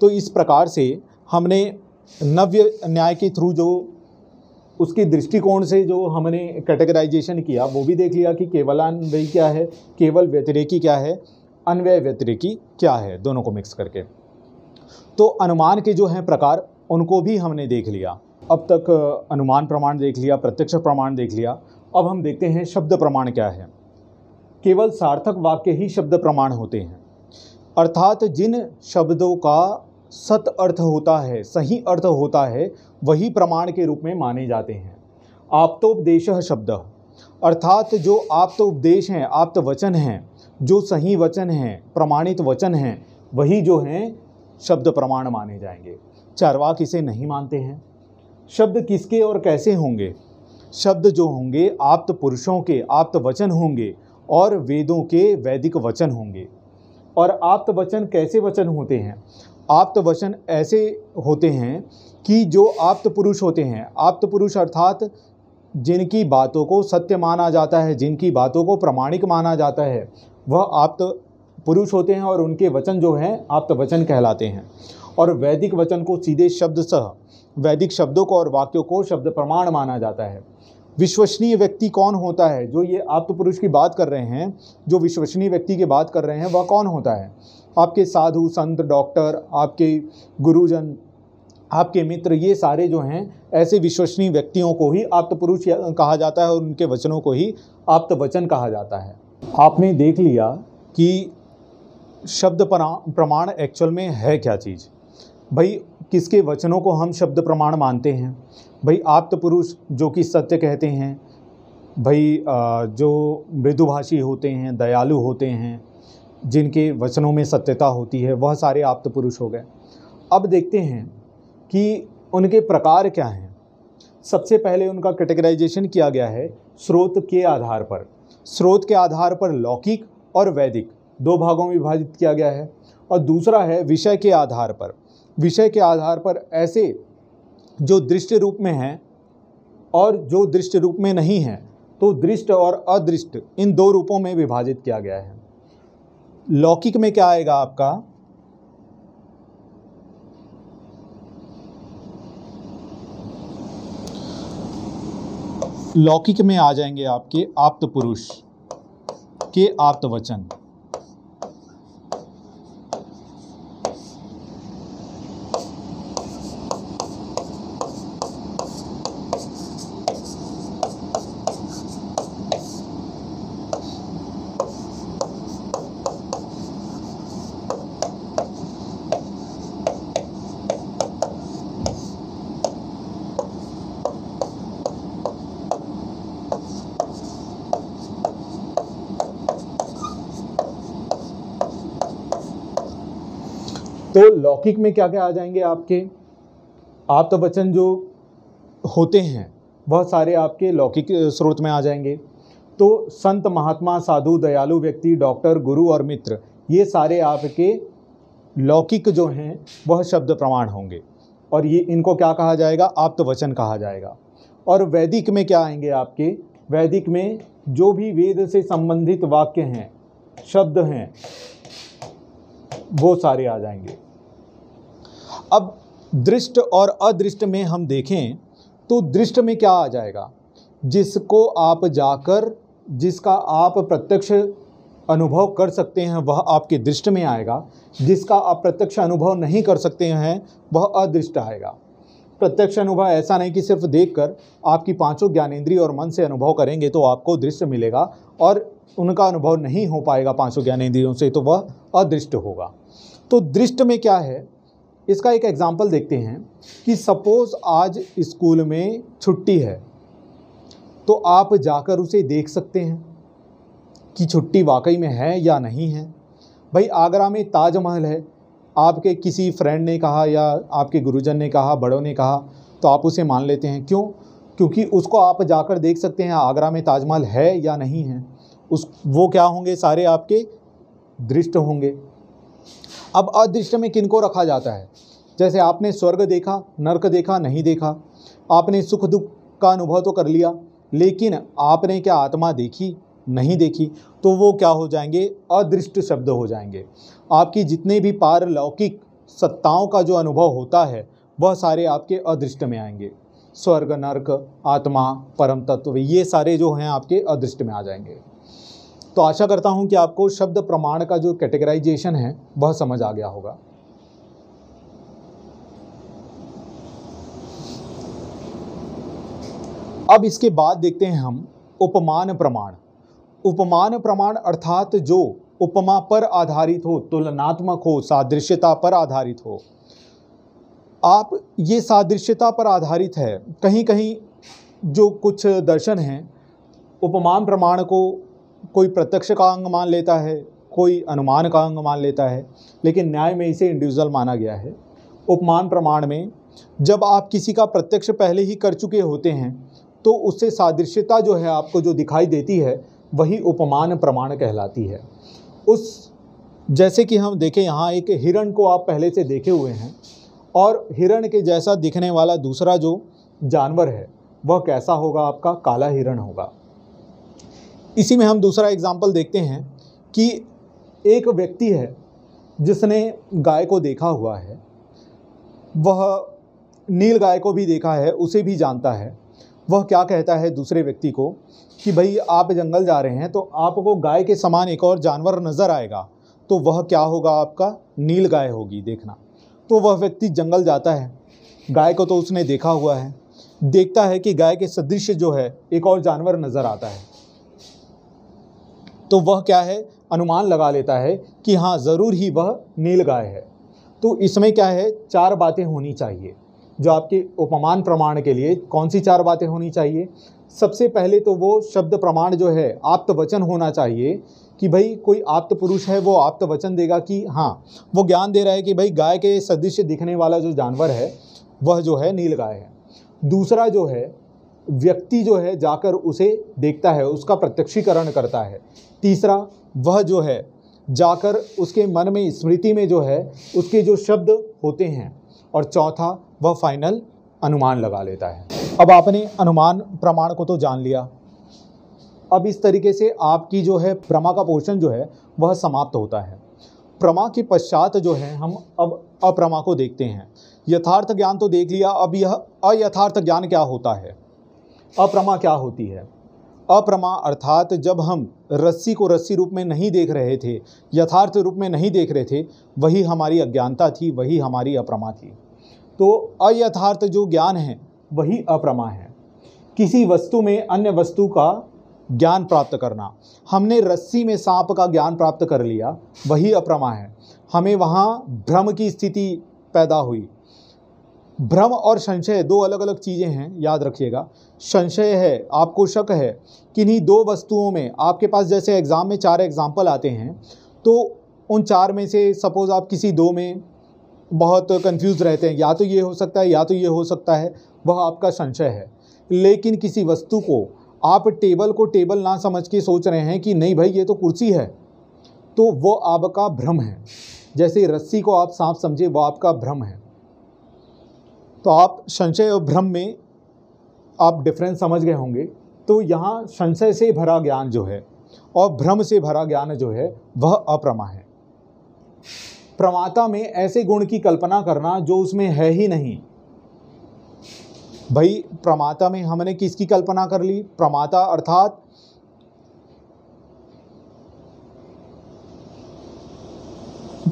तो इस प्रकार से हमने नव्य न्याय के थ्रू जो उसके दृष्टिकोण से जो हमने कैटेगराइजेशन किया वो भी देख लिया कि केवल अन्वयी क्या है केवल व्यतिरेकी क्या है अन्वय व्यतिरेकी क्या है दोनों को मिक्स करके तो अनुमान के जो हैं प्रकार उनको भी हमने देख लिया अब तक अनुमान प्रमाण देख लिया प्रत्यक्ष प्रमाण देख लिया अब हम देखते हैं शब्द प्रमाण क्या है केवल सार्थक वाक्य ही शब्द प्रमाण होते हैं अर्थात जिन शब्दों का सत अर्थ होता है सही अर्थ होता है वही प्रमाण के रूप में माने जाते हैं आप्तोपदेश शब्द अर्थात जो आप्त उपदेश हैं आप्त वचन हैं जो सही वचन हैं प्रमाणित वचन हैं वही जो हैं शब्द प्रमाण माने जाएंगे चारवाक इसे नहीं मानते हैं शब्द किसके और कैसे होंगे शब्द जो होंगे आप्त पुरुषों के आप्त वचन होंगे और वेदों के वैदिक वचन होंगे और आप्त वचन कैसे वचन होते हैं आप्त वचन ऐसे होते हैं कि जो आप्त पुरुष होते हैं आप्त पुरुष अर्थात जिनकी बातों को सत्य माना जाता है जिनकी बातों को प्रमाणिक माना जाता है वह आप्त पुरुष होते हैं और उनके वचन जो हैं आप्त वचन कहलाते हैं और वैदिक वचन को सीधे शब्द सह वैदिक शब्दों को और वाक्यों को शब्द प्रमाण माना जाता है विश्वसनीय व्यक्ति कौन होता है जो ये आप्त पुरुष की बात कर रहे हैं जो विश्वसनीय व्यक्ति की बात कर रहे हैं वह कौन होता है आपके साधु संत डॉक्टर आपके गुरुजन आपके मित्र ये सारे जो हैं ऐसे विश्वसनीय व्यक्तियों को ही आप्त पुरुष कहा जाता है और उनके वचनों को ही आप्त वचन कहा जाता है आपने देख लिया कि शब्द प्रमाण एक्चुअल में है क्या चीज़ भाई किसके वचनों को हम शब्द प्रमाण मानते हैं भाई आप्त पुरुष जो कि सत्य कहते हैं भाई जो मृदुभाषी होते हैं दयालु होते हैं जिनके वचनों में सत्यता होती है वह सारे आप्त पुरुष हो गए अब देखते हैं कि उनके प्रकार क्या हैं सबसे पहले उनका कैटेगराइजेशन किया गया है स्रोत के आधार पर स्रोत के आधार पर लौकिक और वैदिक दो भागों में विभाजित किया गया है और दूसरा है विषय के आधार पर विषय के आधार पर ऐसे जो दृष्ट रूप में हैं और जो दृष्ट रूप में नहीं हैं तो दृष्ट और अदृष्ट इन दो रूपों में विभाजित किया गया है लौकिक में क्या आएगा आपका लौकिक में आ जाएंगे आपके आप्त पुरुष के आप्त वचन लौकिक में क्या क्या आ जाएंगे आपके आप तो वचन जो होते हैं बहुत सारे आपके लौकिक स्रोत में आ जाएंगे तो संत महात्मा साधु दयालु व्यक्ति डॉक्टर गुरु और मित्र ये सारे आपके लौकिक जो हैं वह शब्द प्रमाण होंगे और ये इनको क्या कहा जाएगा आप तो वचन कहा जाएगा और वैदिक में क्या आएंगे आपके वैदिक में जो भी वेद से संबंधित वाक्य हैं शब्द हैं वो सारे आ जाएंगे अब दृष्ट और अदृष्ट में हम देखें तो दृष्ट में क्या आ जाएगा जिसको आप जाकर जिसका आप प्रत्यक्ष अनुभव कर सकते हैं वह आपके दृष्ट में आएगा जिसका आप प्रत्यक्ष अनुभव नहीं कर सकते हैं वह अदृष्ट आएगा प्रत्यक्ष अनुभव ऐसा नहीं कि सिर्फ देखकर आपकी पांचों ज्ञानेंद्रिय और मन से अनुभव करेंगे तो आपको दृश्य मिलेगा और उनका अनुभव नहीं हो पाएगा पांचों ज्ञानेंद्रियों से तो वह अदृष्ट होगा तो दृष्ट में क्या है इसका एक एग्ज़ाम्पल देखते हैं कि सपोज़ आज स्कूल में छुट्टी है तो आप जाकर उसे देख सकते हैं कि छुट्टी वाकई में है या नहीं है भाई आगरा में ताजमहल है आपके किसी फ्रेंड ने कहा या आपके गुरुजन ने कहा बड़ों ने कहा तो आप उसे मान लेते हैं क्यों क्योंकि उसको आप जाकर देख सकते हैं आगरा में ताजमहल है या नहीं है उस वो क्या होंगे सारे आपके दृष्ट होंगे अब अदृश्य में किनको रखा जाता है जैसे आपने स्वर्ग देखा नर्क देखा नहीं देखा आपने सुख दुख का अनुभव तो कर लिया लेकिन आपने क्या आत्मा देखी नहीं देखी तो वो क्या हो जाएंगे अदृष्ट शब्द हो जाएंगे आपकी जितने भी पारलौकिक सत्ताओं का जो अनुभव होता है वह सारे आपके अदृष्ट में आएंगे स्वर्ग नर्क आत्मा परम तत्व ये सारे जो हैं आपके अदृष्ट में आ जाएंगे तो आशा करता हूं कि आपको शब्द प्रमाण का जो कैटेगराइजेशन है वह समझ आ गया होगा अब इसके बाद देखते हैं हम उपमान प्रमाण उपमान प्रमाण अर्थात जो उपमा पर आधारित हो तुलनात्मक हो सादृश्यता पर आधारित हो आप ये सादृश्यता पर आधारित है कहीं कहीं जो कुछ दर्शन हैं उपमान प्रमाण को कोई प्रत्यक्ष का अंग मान लेता है कोई अनुमान का अंग मान लेता है लेकिन न्याय में इसे इंडिविजुअल माना गया है उपमान प्रमाण में जब आप किसी का प्रत्यक्ष पहले ही कर चुके होते हैं तो उससे सादृश्यता जो है आपको जो दिखाई देती है वही उपमान प्रमाण कहलाती है उस जैसे कि हम देखें यहाँ एक हिरण को आप पहले से देखे हुए हैं और हिरण के जैसा दिखने वाला दूसरा जो जानवर है वह कैसा होगा आपका काला हिरण होगा इसी में हम दूसरा एग्ज़ाम्पल देखते हैं कि एक व्यक्ति है जिसने गाय को देखा हुआ है वह नील गाय को भी देखा है उसे भी जानता है वह क्या कहता है दूसरे व्यक्ति को कि भाई आप जंगल जा रहे हैं तो आपको गाय के समान एक और जानवर नज़र आएगा तो वह क्या होगा आपका नील गाय होगी देखना तो वह व्यक्ति जंगल जाता है गाय को तो उसने देखा हुआ है देखता है कि गाय के सदृश जो है एक और जानवर नज़र आता है तो वह क्या है अनुमान लगा लेता है कि हाँ ज़रूर ही वह नीलगाय है तो इसमें क्या है चार बातें होनी चाहिए जो आपके उपमान प्रमाण के लिए कौन सी चार बातें होनी चाहिए सबसे पहले तो वो शब्द प्रमाण जो है आप्त वचन होना चाहिए कि भाई कोई आप्त पुरुष है वो आप्त वचन देगा कि हाँ वो ज्ञान दे रहा है कि भाई गाय के सदृश दिखने वाला जो जानवर है वह जो है नील गाय है दूसरा जो है व्यक्ति जो है जाकर उसे देखता है उसका प्रत्यक्षीकरण करता है तीसरा वह जो है जाकर उसके मन में स्मृति में जो है उसके जो शब्द होते हैं और चौथा वह फाइनल अनुमान लगा लेता है अब आपने अनुमान प्रमाण को तो जान लिया अब इस तरीके से आपकी जो है प्रमा का पोर्शन जो है वह समाप्त होता है प्रमा के पश्चात जो है हम अब अप्रमा को देखते हैं यथार्थ ज्ञान तो देख लिया अब यह अयथार्थ ज्ञान क्या होता है अप्रमा क्या होती है अप्रमा अर्थात जब हम रस्सी को रस्सी रूप में नहीं देख रहे थे यथार्थ रूप में नहीं देख रहे थे वही हमारी अज्ञानता थी वही हमारी अप्रमा थी तो अयथार्थ जो ज्ञान है वही अप्रमा है किसी वस्तु में अन्य वस्तु का ज्ञान प्राप्त करना हमने रस्सी में सांप का ज्ञान प्राप्त कर लिया वही अप्रमा है हमें वहाँ भ्रम की स्थिति पैदा हुई भ्रम और संशय दो अलग अलग चीज़ें हैं याद रखिएगा संशय है आपको शक है किन्हीं दो वस्तुओं में आपके पास जैसे एग्ज़ाम में चार एग्ज़ाम्पल आते हैं तो उन चार में से सपोज़ आप किसी दो में बहुत कंफ्यूज रहते हैं या तो ये हो सकता है या तो ये हो सकता है वह आपका संशय है लेकिन किसी वस्तु को आप टेबल को टेबल ना समझ के सोच रहे हैं कि नहीं भाई ये तो कुर्सी है तो वो आपका भ्रम है जैसे रस्सी को आप सांप समझे वो आपका भ्रम है तो आप संशय और भ्रम में आप डिफरेंस समझ गए होंगे तो यहाँ संशय से भरा ज्ञान जो है और भ्रम से भरा ज्ञान जो है वह अप्रमा है प्रमाता में ऐसे गुण की कल्पना करना जो उसमें है ही नहीं भाई प्रमाता में हमने किसकी कल्पना कर ली प्रमाता अर्थात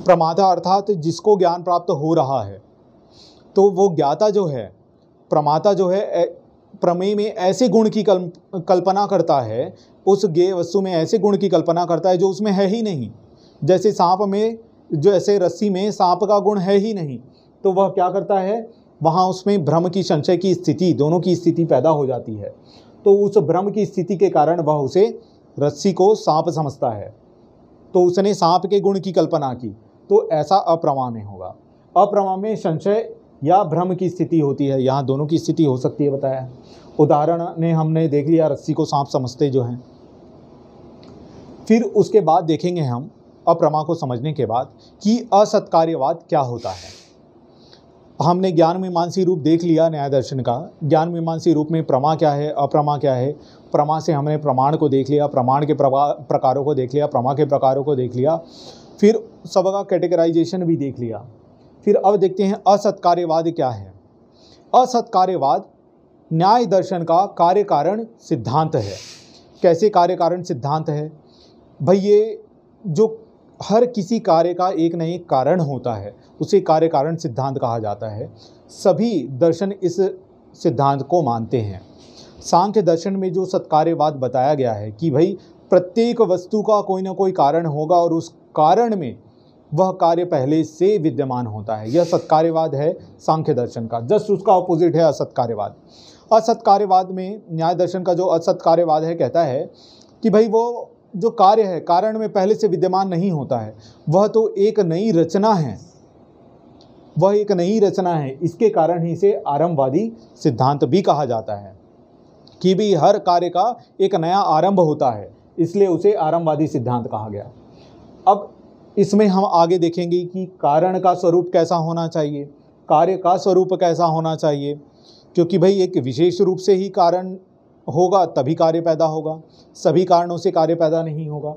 प्रमाता अर्थात जिसको ज्ञान प्राप्त हो रहा है तो वो ज्ञाता जो है प्रमाता जो है प्रमेय में ऐसे गुण की कल, कल्पना करता है उस गेय वस्तु में ऐसे गुण की कल्पना करता है जो उसमें है ही नहीं जैसे सांप में जो ऐसे रस्सी में सांप का गुण है ही नहीं तो वह क्या करता है वहाँ उसमें भ्रम की संशय की स्थिति दोनों की स्थिति पैदा हो जाती है तो उस भ्रम की स्थिति के कारण वह उसे रस्सी को सांप समझता है तो उसने सांप के गुण की कल्पना की तो ऐसा अप्रमा में होगा अप्रमा में संशय या भ्रम की स्थिति होती है यहाँ दोनों की स्थिति हो सकती है बताया उदाहरण ने हमने देख लिया रस्सी को सांप समझते जो हैं फिर उसके बाद देखेंगे हम अप्रमा को समझने के बाद कि असत्कार्यवाद क्या होता है हमने ज्ञान मीमांसी रूप देख लिया न्याय दर्शन का ज्ञान मीमांसी रूप में प्रमा क्या है अप्रमा क्या है प्रमा से हमने प्रमाण को देख लिया प्रमाण के प्रकारों को देख लिया प्रमा के प्रकारों को देख लिया फिर सबका कैटेगराइजेशन भी देख लिया फिर अब देखते हैं असत्कार्यवाद क्या है असत्कार्यवाद न्याय दर्शन का कार्य कारण सिद्धांत है कैसे कार्य कारण सिद्धांत है भाई ये जो हर किसी कार्य का एक न एक कारण होता है उसे कार्य कारण सिद्धांत कहा जाता है सभी दर्शन इस सिद्धांत को मानते हैं सांख्य दर्शन में जो सत्कार्यवाद बताया गया है कि भाई प्रत्येक वस्तु का कोई ना कोई कारण होगा और उस कारण में वह कार्य पहले से विद्यमान होता है यह सत्कार्यवाद है सांख्य दर्शन का जस्ट उसका ऑपोजिट है असत्कार्यवाद असत्कार्यवाद में न्याय दर्शन का जो असत्कार्यवाद है कहता है कि भाई वो जो कार्य है कारण में पहले से विद्यमान नहीं होता है वह तो एक नई रचना है वह एक नई रचना है इसके कारण ही इसे आरंभवादी सिद्धांत भी कहा जाता है कि भी हर कार्य का एक नया आरंभ होता है इसलिए उसे आरंभवादी सिद्धांत कहा गया अब इसमें हम आगे देखेंगे कि कारण का स्वरूप कैसा होना चाहिए कार्य का स्वरूप कैसा होना चाहिए क्योंकि भाई एक विशेष रूप से ही कारण होगा तभी कार्य पैदा होगा सभी कारणों से कार्य पैदा नहीं होगा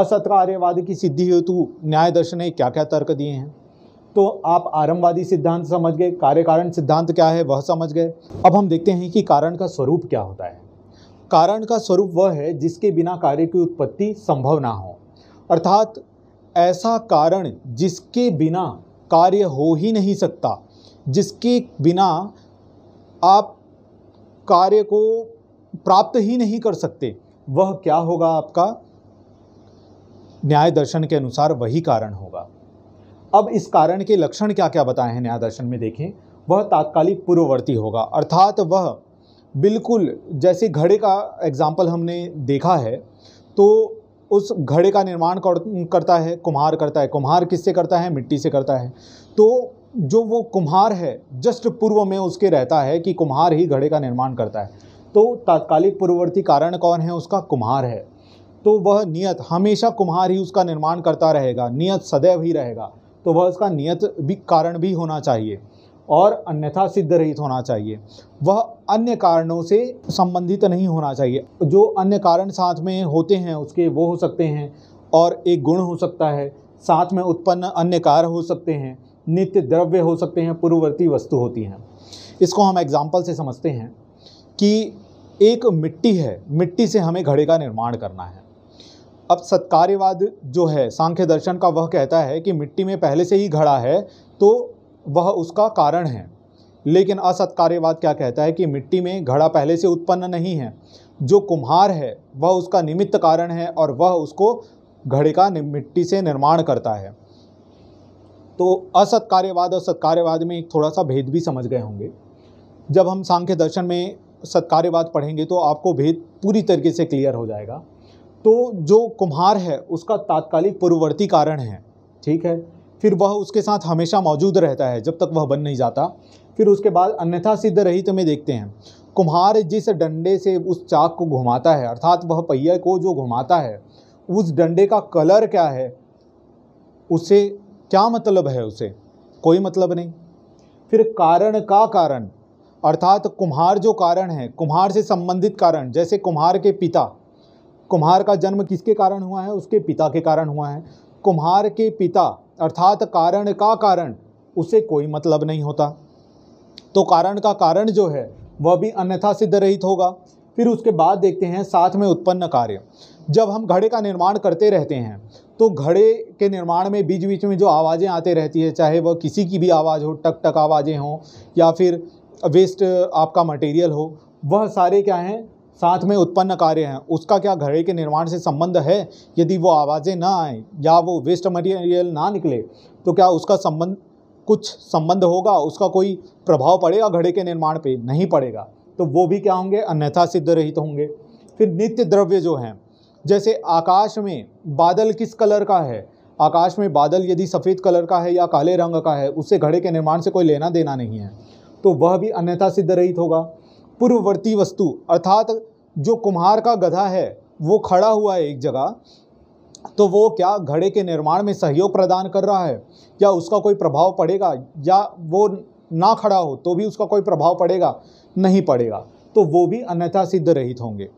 असत्कार्यवाद की सिद्धि हेतु न्याय दर्शन ने क्या क्या तर्क दिए हैं तो आप आरंभवादी सिद्धांत समझ गए कार्य कारण सिद्धांत क्या है वह समझ गए अब हम देखते हैं कि कारण का स्वरूप क्या होता है कारण का स्वरूप वह है जिसके बिना कार्य की उत्पत्ति संभव ना हो अर्थात ऐसा कारण जिसके बिना कार्य हो ही नहीं सकता जिसके बिना आप कार्य को प्राप्त ही नहीं कर सकते वह क्या होगा आपका न्याय दर्शन के अनुसार वही कारण होगा अब इस कारण के लक्षण क्या क्या बताए हैं न्याय दर्शन में देखें वह तात्कालिक पूर्ववर्ती होगा अर्थात वह बिल्कुल जैसे घड़े का एग्जाम्पल हमने देखा है तो उस घड़े का निर्माण करता है कुम्हार करता है कुम्हार किससे करता है मिट्टी से करता है तो जो वो कुम्हार है जस्ट पूर्व में उसके रहता है कि कुम्हार ही घड़े का निर्माण करता है तो तात्कालिक पूर्ववर्ती कारण कौन है उसका कुम्हार है तो वह नियत हमेशा कुम्हार ही उसका निर्माण करता रहेगा नियत सदैव ही रहेगा तो वह उसका नियत भी कारण भी होना चाहिए और अन्यथा सिद्ध रहित होना चाहिए वह अन्य कारणों से संबंधित नहीं होना चाहिए जो अन्य कारण साथ में होते हैं उसके वो हो सकते हैं और एक गुण हो सकता है साथ में उत्पन्न अन्य कार्य हो सकते हैं नित्य द्रव्य हो सकते हैं पूर्ववर्ती वस्तु होती हैं इसको हम एग्जाम्पल से समझते हैं कि एक मिट्टी है मिट्टी से हमें घड़े का निर्माण करना है अब सत्कार्यवाद जो है सांख्य दर्शन का वह कहता है कि मिट्टी में पहले से ही घड़ा है तो वह उसका कारण है लेकिन असत कार्यवाद क्या कहता है कि मिट्टी में घड़ा पहले से उत्पन्न नहीं है जो कुम्हार है वह उसका निमित्त कारण है और वह उसको घड़े का मिट्टी से निर्माण करता है तो असत कार्यवाद और सत्कार्यवाद में एक थोड़ा सा भेद भी समझ गए होंगे जब हम सांख्य दर्शन में सत्कार्यवाद पढ़ेंगे तो आपको भेद पूरी तरीके से क्लियर हो जाएगा तो जो कुम्हार है उसका तात्कालिक पूर्ववर्ती कारण है ठीक है फिर वह उसके साथ हमेशा मौजूद रहता है जब तक वह बन नहीं जाता फिर उसके बाद अन्यथा सिद्ध रहित में देखते हैं कुम्हार जिस डंडे से उस चाक को घुमाता है अर्थात वह पहिए को जो घुमाता है उस डंडे का कलर क्या है उसे क्या मतलब है उसे कोई मतलब नहीं फिर कारण का कारण अर्थात कुम्हार जो कारण है कुम्हार से संबंधित कारण जैसे कुम्हार के पिता कुम्हार का जन्म किसके कारण हुआ है उसके पिता के कारण हुआ है कुम्हार के पिता अर्थात कारण का कारण उसे कोई मतलब नहीं होता तो कारण का कारण जो है वह भी अन्यथा सिद्ध रहित होगा फिर उसके बाद देखते हैं साथ में उत्पन्न कार्य जब हम घड़े का निर्माण करते रहते हैं तो घड़े के निर्माण में बीच बीच में जो आवाज़ें आते रहती है चाहे वह किसी की भी आवाज़ हो टक टक आवाज़ें हों या फिर वेस्ट आपका मटेरियल हो वह सारे क्या हैं साथ में उत्पन्न कार्य हैं उसका क्या घड़े के निर्माण से संबंध है यदि वो आवाज़ें ना आए या वो वेस्ट मटेरियल ना निकले तो क्या उसका संबंध कुछ संबंध होगा उसका कोई प्रभाव पड़ेगा घड़े के निर्माण पे नहीं पड़ेगा तो वो भी क्या होंगे अन्यथा सिद्ध रहित होंगे फिर नित्य द्रव्य जो हैं जैसे आकाश में बादल किस कलर का है आकाश में बादल यदि सफ़ेद कलर का है या काले रंग का है उससे घड़े के निर्माण से कोई लेना देना नहीं है तो वह भी अन्यथा सिद्ध रहित होगा पूर्ववर्ती वस्तु अर्थात जो कुम्हार का गधा है वो खड़ा हुआ है एक जगह तो वो क्या घड़े के निर्माण में सहयोग प्रदान कर रहा है या उसका कोई प्रभाव पड़ेगा या वो ना खड़ा हो तो भी उसका कोई प्रभाव पड़ेगा नहीं पड़ेगा तो वो भी अन्यथा सिद्ध रहित होंगे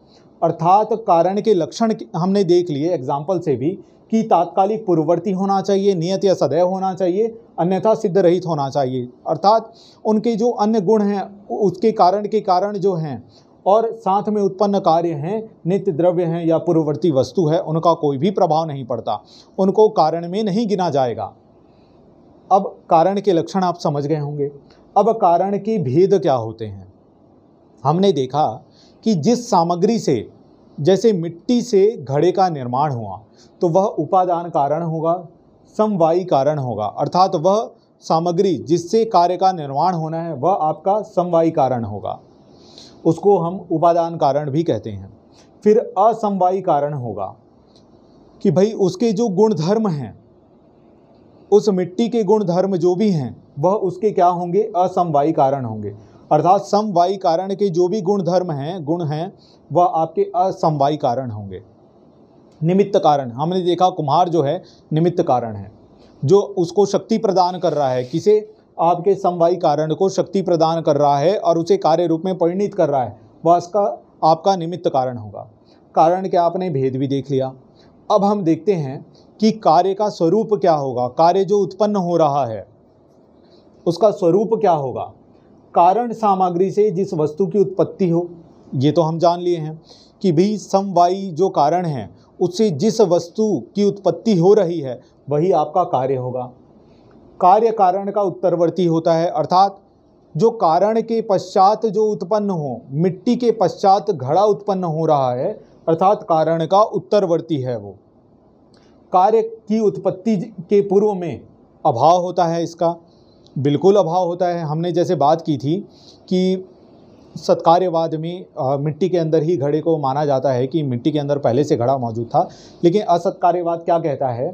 अर्थात कारण के लक्षण हमने देख लिए एग्जाम्पल से भी कि तात्कालिक पूर्ववर्ती होना चाहिए नियत या सदैव होना चाहिए अन्यथा सिद्ध रहित होना चाहिए अर्थात उनके जो अन्य गुण हैं उसके कारण के कारण जो हैं और साथ में उत्पन्न कार्य हैं नित्य द्रव्य हैं या पूर्ववर्ती वस्तु है उनका कोई भी प्रभाव नहीं पड़ता उनको कारण में नहीं गिना जाएगा अब कारण के लक्षण आप समझ गए होंगे अब कारण के भेद क्या होते हैं हमने देखा कि जिस सामग्री से जैसे मिट्टी से घड़े का निर्माण हुआ तो वह उपादान कारण होगा समवायी कारण होगा अर्थात वह सामग्री जिससे कार्य का निर्माण होना है वह आपका समवायी कारण होगा उसको हम उपादान कारण भी कहते हैं फिर असमवायी कारण होगा कि भाई उसके जो गुणधर्म हैं उस मिट्टी के गुणधर्म जो भी हैं वह उसके क्या होंगे असमवायी कारण होंगे अर्थात समवायि कारण के जो भी गुण धर्म हैं गुण हैं वह आपके असमवायी कारण होंगे निमित्त कारण हमने देखा कुम्हार जो है निमित्त कारण है जो उसको शक्ति प्रदान कर रहा है किसे आपके समवायि कारण को शक्ति प्रदान कर रहा है और उसे कार्य रूप में परिणित कर रहा है वह इसका आपका निमित्त कारण होगा कारण के आपने भेद भी देख लिया अब हम देखते हैं कि कार्य का स्वरूप क्या होगा कार्य जो उत्पन्न हो रहा है उसका स्वरूप क्या होगा कारण सामग्री से जिस वस्तु की उत्पत्ति हो ये तो हम जान लिए हैं कि भी समवायी जो कारण है उससे जिस वस्तु की उत्पत्ति हो रही है वही आपका कार्य होगा कार्य कारण का उत्तरवर्ती होता है अर्थात जो कारण के पश्चात जो उत्पन्न हो मिट्टी के पश्चात घड़ा उत्पन्न हो रहा है अर्थात कारण का उत्तरवर्ती है वो कार्य की उत्पत्ति के पूर्व में अभाव होता है इसका बिल्कुल अभाव होता है हमने जैसे बात की थी कि सत्कार्यवाद में मिट्टी के अंदर ही घड़े को माना जाता है कि मिट्टी के अंदर पहले से घड़ा मौजूद था लेकिन असत्कार्यवाद क्या कहता है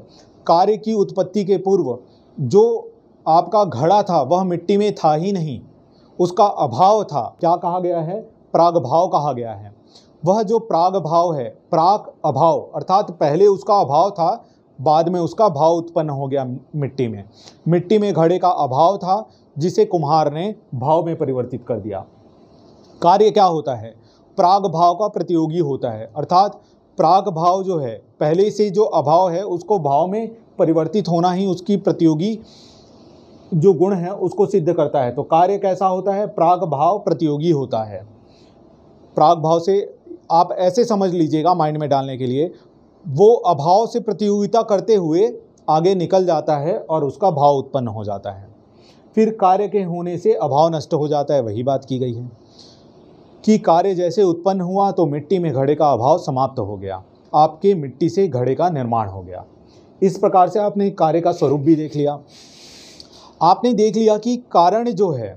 कार्य की उत्पत्ति के पूर्व जो आपका घड़ा था वह मिट्टी में था ही नहीं उसका अभाव था क्या कहा गया है प्राग भाव कहा गया है वह जो प्राग भाव है प्राग अभाव अर्थात पहले उसका अभाव था बाद में उसका भाव उत्पन्न हो गया मिट्टी में मिट्टी में घड़े का अभाव था जिसे कुम्हार ने भाव में परिवर्तित कर दिया कार्य क्या होता है प्राग भाव का प्रतियोगी होता है अर्थात प्राग भाव जो है पहले से जो अभाव है उसको भाव में परिवर्तित होना ही उसकी प्रतियोगी जो गुण है उसको सिद्ध करता है तो कार्य कैसा होता है प्राग भाव प्रतियोगी होता है प्राग भाव से आप ऐसे समझ लीजिएगा माइंड में डालने के लिए वो अभाव से प्रतियोगिता करते हुए आगे निकल जाता है और उसका भाव उत्पन्न हो जाता है फिर कार्य के होने से अभाव नष्ट हो जाता है वही बात की गई है कि कार्य जैसे उत्पन्न हुआ तो मिट्टी में घड़े का अभाव समाप्त हो गया आपके मिट्टी से घड़े का निर्माण हो गया इस प्रकार से आपने कार्य का स्वरूप भी देख लिया आपने देख लिया कि कारण जो है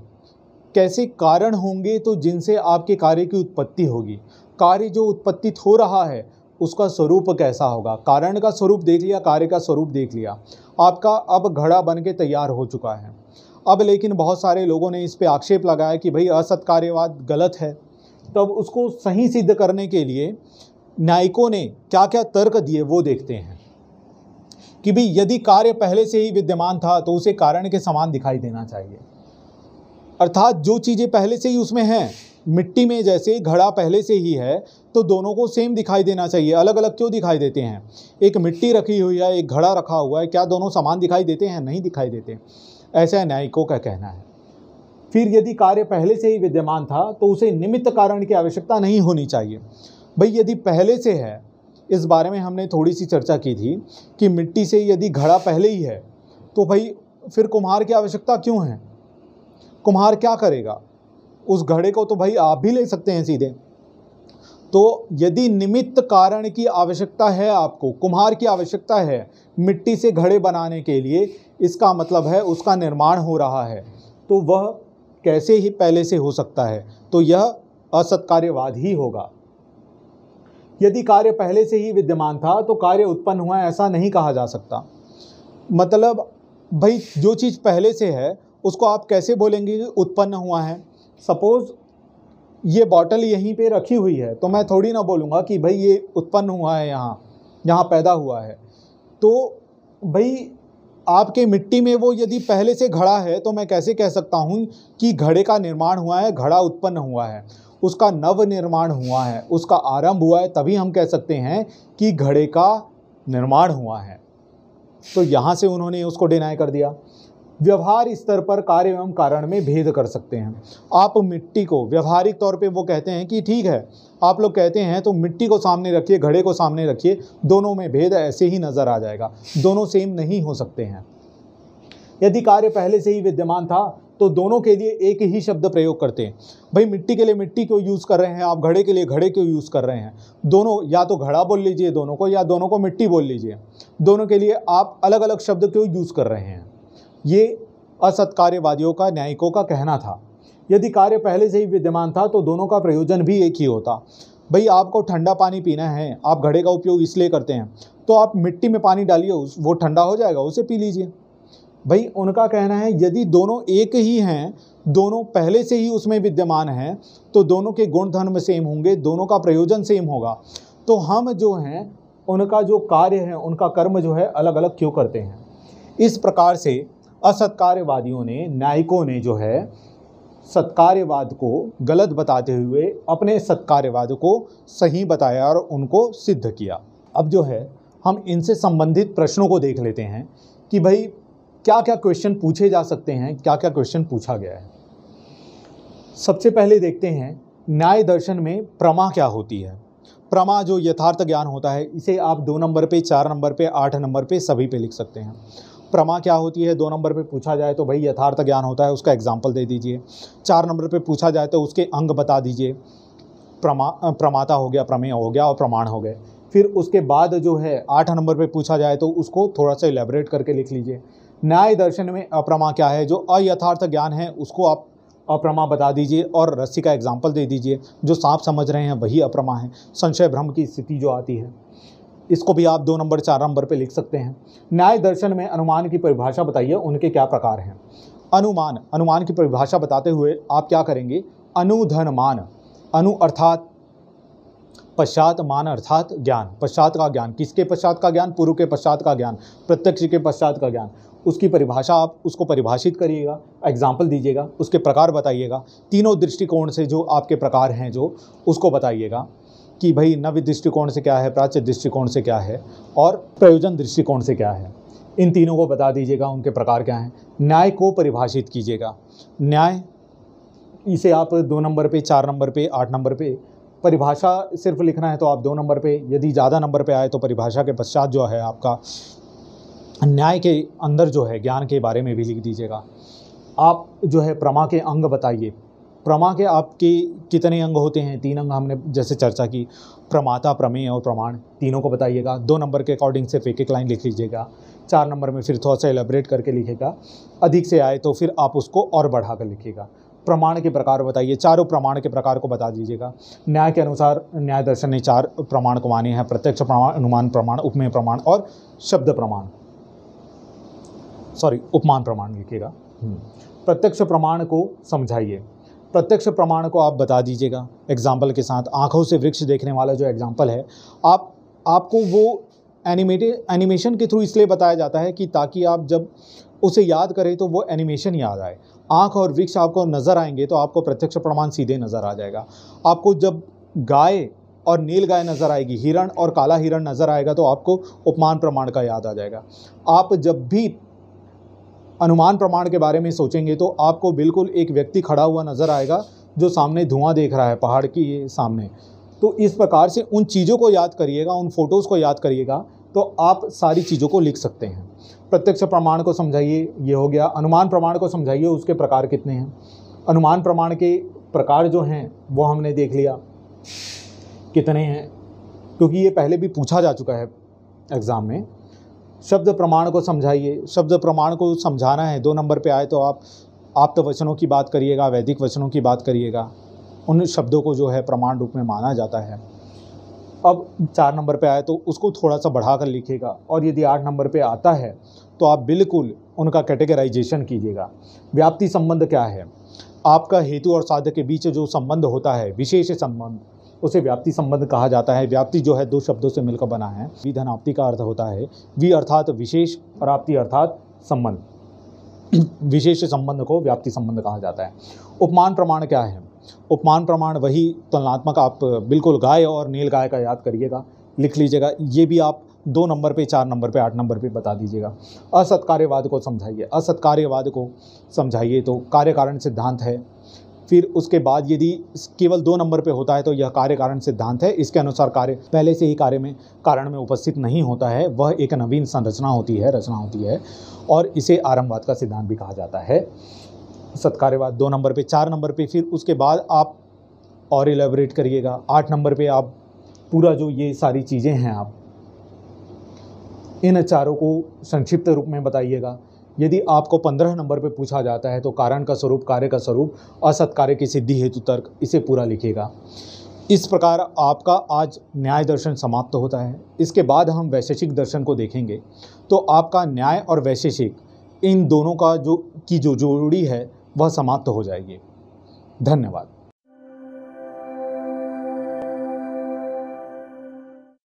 कैसे कारण होंगे तो जिनसे आपके कार्य की उत्पत्ति होगी कार्य जो उत्पत्तित हो रहा है उसका स्वरूप कैसा होगा कारण का स्वरूप देख लिया कार्य का स्वरूप देख लिया आपका अब घड़ा बन के तैयार हो चुका है अब लेकिन बहुत सारे लोगों ने इस पर आक्षेप लगाया कि भाई असत्कार्यवाद गलत है तब उसको सही सिद्ध करने के लिए न्यायिकों ने क्या क्या तर्क दिए वो देखते हैं कि भाई यदि कार्य पहले से ही विद्यमान था तो उसे कारण के समान दिखाई देना चाहिए अर्थात जो चीज़ें पहले से ही उसमें हैं मिट्टी में जैसे घड़ा पहले से ही है तो दोनों को सेम दिखाई देना चाहिए अलग अलग क्यों दिखाई देते हैं एक मिट्टी रखी हुई है एक घड़ा रखा हुआ है क्या दोनों समान दिखाई देते हैं नहीं दिखाई देते ऐसा न्यायिकों का कहना है फिर यदि कार्य पहले से ही विद्यमान था तो उसे निमित्त कारण की आवश्यकता नहीं होनी चाहिए भाई यदि पहले से है इस बारे में हमने थोड़ी सी चर्चा की थी कि मिट्टी से यदि घड़ा पहले ही है तो भाई फिर कुम्हार की आवश्यकता क्यों है कुम्हार क्या करेगा उस घड़े को तो भाई आप भी ले सकते हैं सीधे तो यदि निमित्त कारण की आवश्यकता है आपको कुम्हार की आवश्यकता है मिट्टी से घड़े बनाने के लिए इसका मतलब है उसका निर्माण हो रहा है तो वह कैसे ही पहले से हो सकता है तो यह असत्कार्यवाद ही होगा यदि कार्य पहले से ही विद्यमान था तो कार्य उत्पन्न हुआ ऐसा नहीं कहा जा सकता मतलब भाई जो चीज़ पहले से है उसको आप कैसे बोलेंगे उत्पन्न हुआ है सपोज़ ये बॉटल यहीं पे रखी हुई है तो मैं थोड़ी ना बोलूँगा कि भाई ये उत्पन्न हुआ है यहाँ यहाँ पैदा हुआ है तो भाई आपके मिट्टी में वो यदि पहले से घड़ा है तो मैं कैसे कह सकता हूँ कि घड़े का निर्माण हुआ है घड़ा उत्पन्न हुआ है उसका नव निर्माण हुआ है उसका आरंभ हुआ है तभी हम कह सकते हैं कि घड़े का निर्माण हुआ है तो यहाँ से उन्होंने उसको डिनाई कर दिया व्यवहार स्तर पर कार्य एवं कारण में भेद कर सकते हैं आप मिट्टी को व्यवहारिक तौर पे वो कहते हैं कि ठीक है आप लोग कहते हैं तो मिट्टी को सामने रखिए घड़े को सामने रखिए दोनों में भेद ऐसे ही नज़र आ जाएगा दोनों सेम नहीं हो सकते हैं यदि कार्य पहले से ही विद्यमान था तो दोनों के लिए एक ही शब्द प्रयोग करते हैं भाई मिट्टी के लिए मिट्टी क्यों यूज़ कर रहे हैं आप घड़े के लिए घड़े क्यों यूज़ कर रहे हैं दोनों या तो घड़ा बोल लीजिए दोनों को या दोनों को मिट्टी बोल लीजिए दोनों के लिए आप अलग अलग शब्द क्यों यूज़ कर रहे हैं ये असत कार्यवादियों का न्यायिकों का कहना था यदि कार्य पहले से ही विद्यमान था तो दोनों का प्रयोजन भी एक ही होता भाई आपको ठंडा पानी पीना है आप घड़े का उपयोग इसलिए करते हैं तो आप मिट्टी में पानी डालिए उस वो ठंडा हो जाएगा उसे पी लीजिए भाई उनका कहना है यदि दोनों एक ही हैं दोनों पहले से ही उसमें विद्यमान हैं तो दोनों के गुण धर्म सेम होंगे दोनों का प्रयोजन सेम होगा तो हम जो हैं उनका जो कार्य है उनका कर्म जो है अलग अलग क्यों करते हैं इस प्रकार से असत्कार्यवादियों ने न्यायिकों ने जो है सत्कार्यवाद को गलत बताते हुए अपने सत्कार्यवाद को सही बताया और उनको सिद्ध किया अब जो है हम इनसे संबंधित प्रश्नों को देख लेते हैं कि भाई क्या क्या क्वेश्चन पूछे जा सकते हैं क्या क्या क्वेश्चन पूछा गया है सबसे पहले देखते हैं न्याय दर्शन में प्रमा क्या होती है प्रमा जो यथार्थ ज्ञान होता है इसे आप दो नंबर पे चार नंबर पे आठ नंबर पे सभी पे लिख सकते हैं प्रमा क्या होती है दो नंबर पे पूछा जाए तो भाई यथार्थ ज्ञान होता है उसका एग्जाम्पल दे दीजिए चार नंबर पे पूछा जाए तो उसके अंग बता दीजिए प्रमा प्रमाता हो गया प्रमेय हो गया और प्रमाण हो गए फिर उसके बाद जो है आठ नंबर पे पूछा जाए तो उसको थोड़ा सा इलेबरेट करके लिख लीजिए न्याय दर्शन में अप्रमा क्या है जो अयथार्थ ज्ञान है उसको आप अप्रमा बता दीजिए और रस्सी का एग्जाम्पल दे दीजिए जो सांप समझ रहे हैं वही अप्रमा है संशय भ्रम की स्थिति जो आती है इसको भी आप दो नंबर चार नंबर पे लिख सकते हैं न्याय दर्शन में अनुमान की परिभाषा बताइए उनके क्या प्रकार हैं अनुमान अनुमान की परिभाषा बताते हुए आप क्या करेंगे अनुधनमान अनु अर्थात पश्चात मान अर्थात ज्ञान पश्चात का ज्ञान किसके पश्चात का ज्ञान पूर्व के पश्चात का ज्ञान प्रत्यक्ष के पश्चात का ज्ञान उसकी परिभाषा आप उसको परिभाषित करिएगा एग्जाम्पल दीजिएगा उसके प्रकार बताइएगा तीनों दृष्टिकोण से जो आपके प्रकार हैं जो उसको बताइएगा कि भाई नव्य दृष्टिकोण से क्या है प्राच्य दृष्टिकोण से क्या है और प्रयोजन दृष्टिकोण से क्या है इन तीनों को बता दीजिएगा उनके प्रकार क्या हैं न्याय को परिभाषित कीजिएगा न्याय इसे आप दो नंबर पे चार नंबर पे आठ नंबर पे परिभाषा सिर्फ लिखना है तो आप दो नंबर पे यदि ज़्यादा नंबर पे आए तो परिभाषा के पश्चात जो है आपका न्याय के अंदर जो है ज्ञान के बारे में भी लिख दीजिएगा आप जो है प्रमा के अंग बताइए प्रमा के आपके कितने अंग होते हैं तीन अंग हमने जैसे चर्चा की प्रमाता प्रमेय और प्रमाण तीनों को बताइएगा दो नंबर के अकॉर्डिंग सिर्फ एक एक लाइन लिख लीजिएगा चार नंबर में फिर थोड़ा सा एलेबरेट करके लिखेगा अधिक से आए तो फिर आप उसको और बढ़ा कर लिखिएगा प्रमाण के प्रकार बताइए चारों प्रमाण के प्रकार को बता दीजिएगा न्याय के अनुसार न्याय दर्शन ने चार प्रमाण को माने हैं प्रत्यक्ष प्रमाण अनुमान प्रमाण उपमेय प्रमाण और शब्द प्रमाण सॉरी उपमान प्रमाण लिखिएगा हम्म। प्रत्यक्ष प्रमाण को समझाइए प्रत्यक्ष प्रमाण को आप बता दीजिएगा एग्जाम्पल के साथ आँखों से वृक्ष देखने वाला जो एग्जाम्पल है आप आपको वो एनिमेटे एनिमेशन के थ्रू इसलिए बताया जाता है कि ताकि आप जब उसे याद करें तो वो एनिमेशन याद आए आँख और वृक्ष आपको नज़र आएंगे तो आपको प्रत्यक्ष प्रमाण सीधे नज़र आ जाएगा आपको जब गाय और नील गाय नज़र आएगी हिरण और काला हिरण नज़र आएगा तो आपको उपमान प्रमाण का याद आ जाएगा आप जब भी अनुमान प्रमाण के बारे में सोचेंगे तो आपको बिल्कुल एक व्यक्ति खड़ा हुआ नज़र आएगा जो सामने धुआं देख रहा है पहाड़ की सामने तो इस प्रकार से उन चीज़ों को याद करिएगा उन फ़ोटोज़ को याद करिएगा तो आप सारी चीज़ों को लिख सकते हैं प्रत्यक्ष प्रमाण को समझाइए ये हो गया अनुमान प्रमाण को समझाइए उसके प्रकार कितने हैं अनुमान प्रमाण के प्रकार जो हैं वो हमने देख लिया कितने हैं क्योंकि ये पहले भी पूछा जा चुका है एग्ज़ाम में शब्द प्रमाण को समझाइए शब्द प्रमाण को समझाना है दो नंबर पे आए तो आप आप तो वचनों की बात करिएगा वैदिक वचनों की बात करिएगा उन शब्दों को जो है प्रमाण रूप में माना जाता है अब चार नंबर पे आए तो उसको थोड़ा सा बढ़ा कर लिखेगा और यदि आठ नंबर पे आता है तो आप बिल्कुल उनका कैटेगराइजेशन कीजिएगा व्याप्ति संबंध क्या है आपका हेतु और साधक के बीच जो संबंध होता है विशेष संबंध उसे व्याप्ति संबंध कहा जाता है व्याप्ति जो है दो शब्दों से मिलकर बना है विधनाप्ति का अर्थ होता है वि अर्थात विशेष और आपति अर्थात संबंध विशेष संबंध को व्याप्ति संबंध कहा जाता है उपमान प्रमाण क्या है उपमान प्रमाण वही तुलनात्मक आप बिल्कुल गाय और नील गाय का याद करिएगा लिख लीजिएगा ये भी आप दो नंबर पे चार नंबर पे आठ नंबर पे बता दीजिएगा असत्कार्यवाद को समझाइए असत्कार्यवाद को समझाइए तो कार्य कारण सिद्धांत है फिर उसके बाद यदि केवल दो नंबर पे होता है तो यह कार्य कारण सिद्धांत है इसके अनुसार कार्य पहले से ही कार्य में कारण में उपस्थित नहीं होता है वह एक नवीन संरचना होती है रचना होती है और इसे आरंभवाद का सिद्धांत भी कहा जाता है सत्कार्यवाद दो नंबर पे चार नंबर पे फिर उसके बाद आप और इलेबरेट करिएगा आठ नंबर पे आप पूरा जो ये सारी चीज़ें हैं आप इन चारों को संक्षिप्त रूप में बताइएगा यदि आपको पंद्रह नंबर पे पूछा जाता है तो कारण का स्वरूप कार्य का स्वरूप असत कार्य की सिद्धि हेतु तर्क इसे पूरा लिखेगा इस प्रकार आपका आज न्याय दर्शन समाप्त तो होता है इसके बाद हम वैशेषिक दर्शन को देखेंगे तो आपका न्याय और वैशेषिक इन दोनों का जो की जो जोड़ी है वह समाप्त तो हो जाएगी धन्यवाद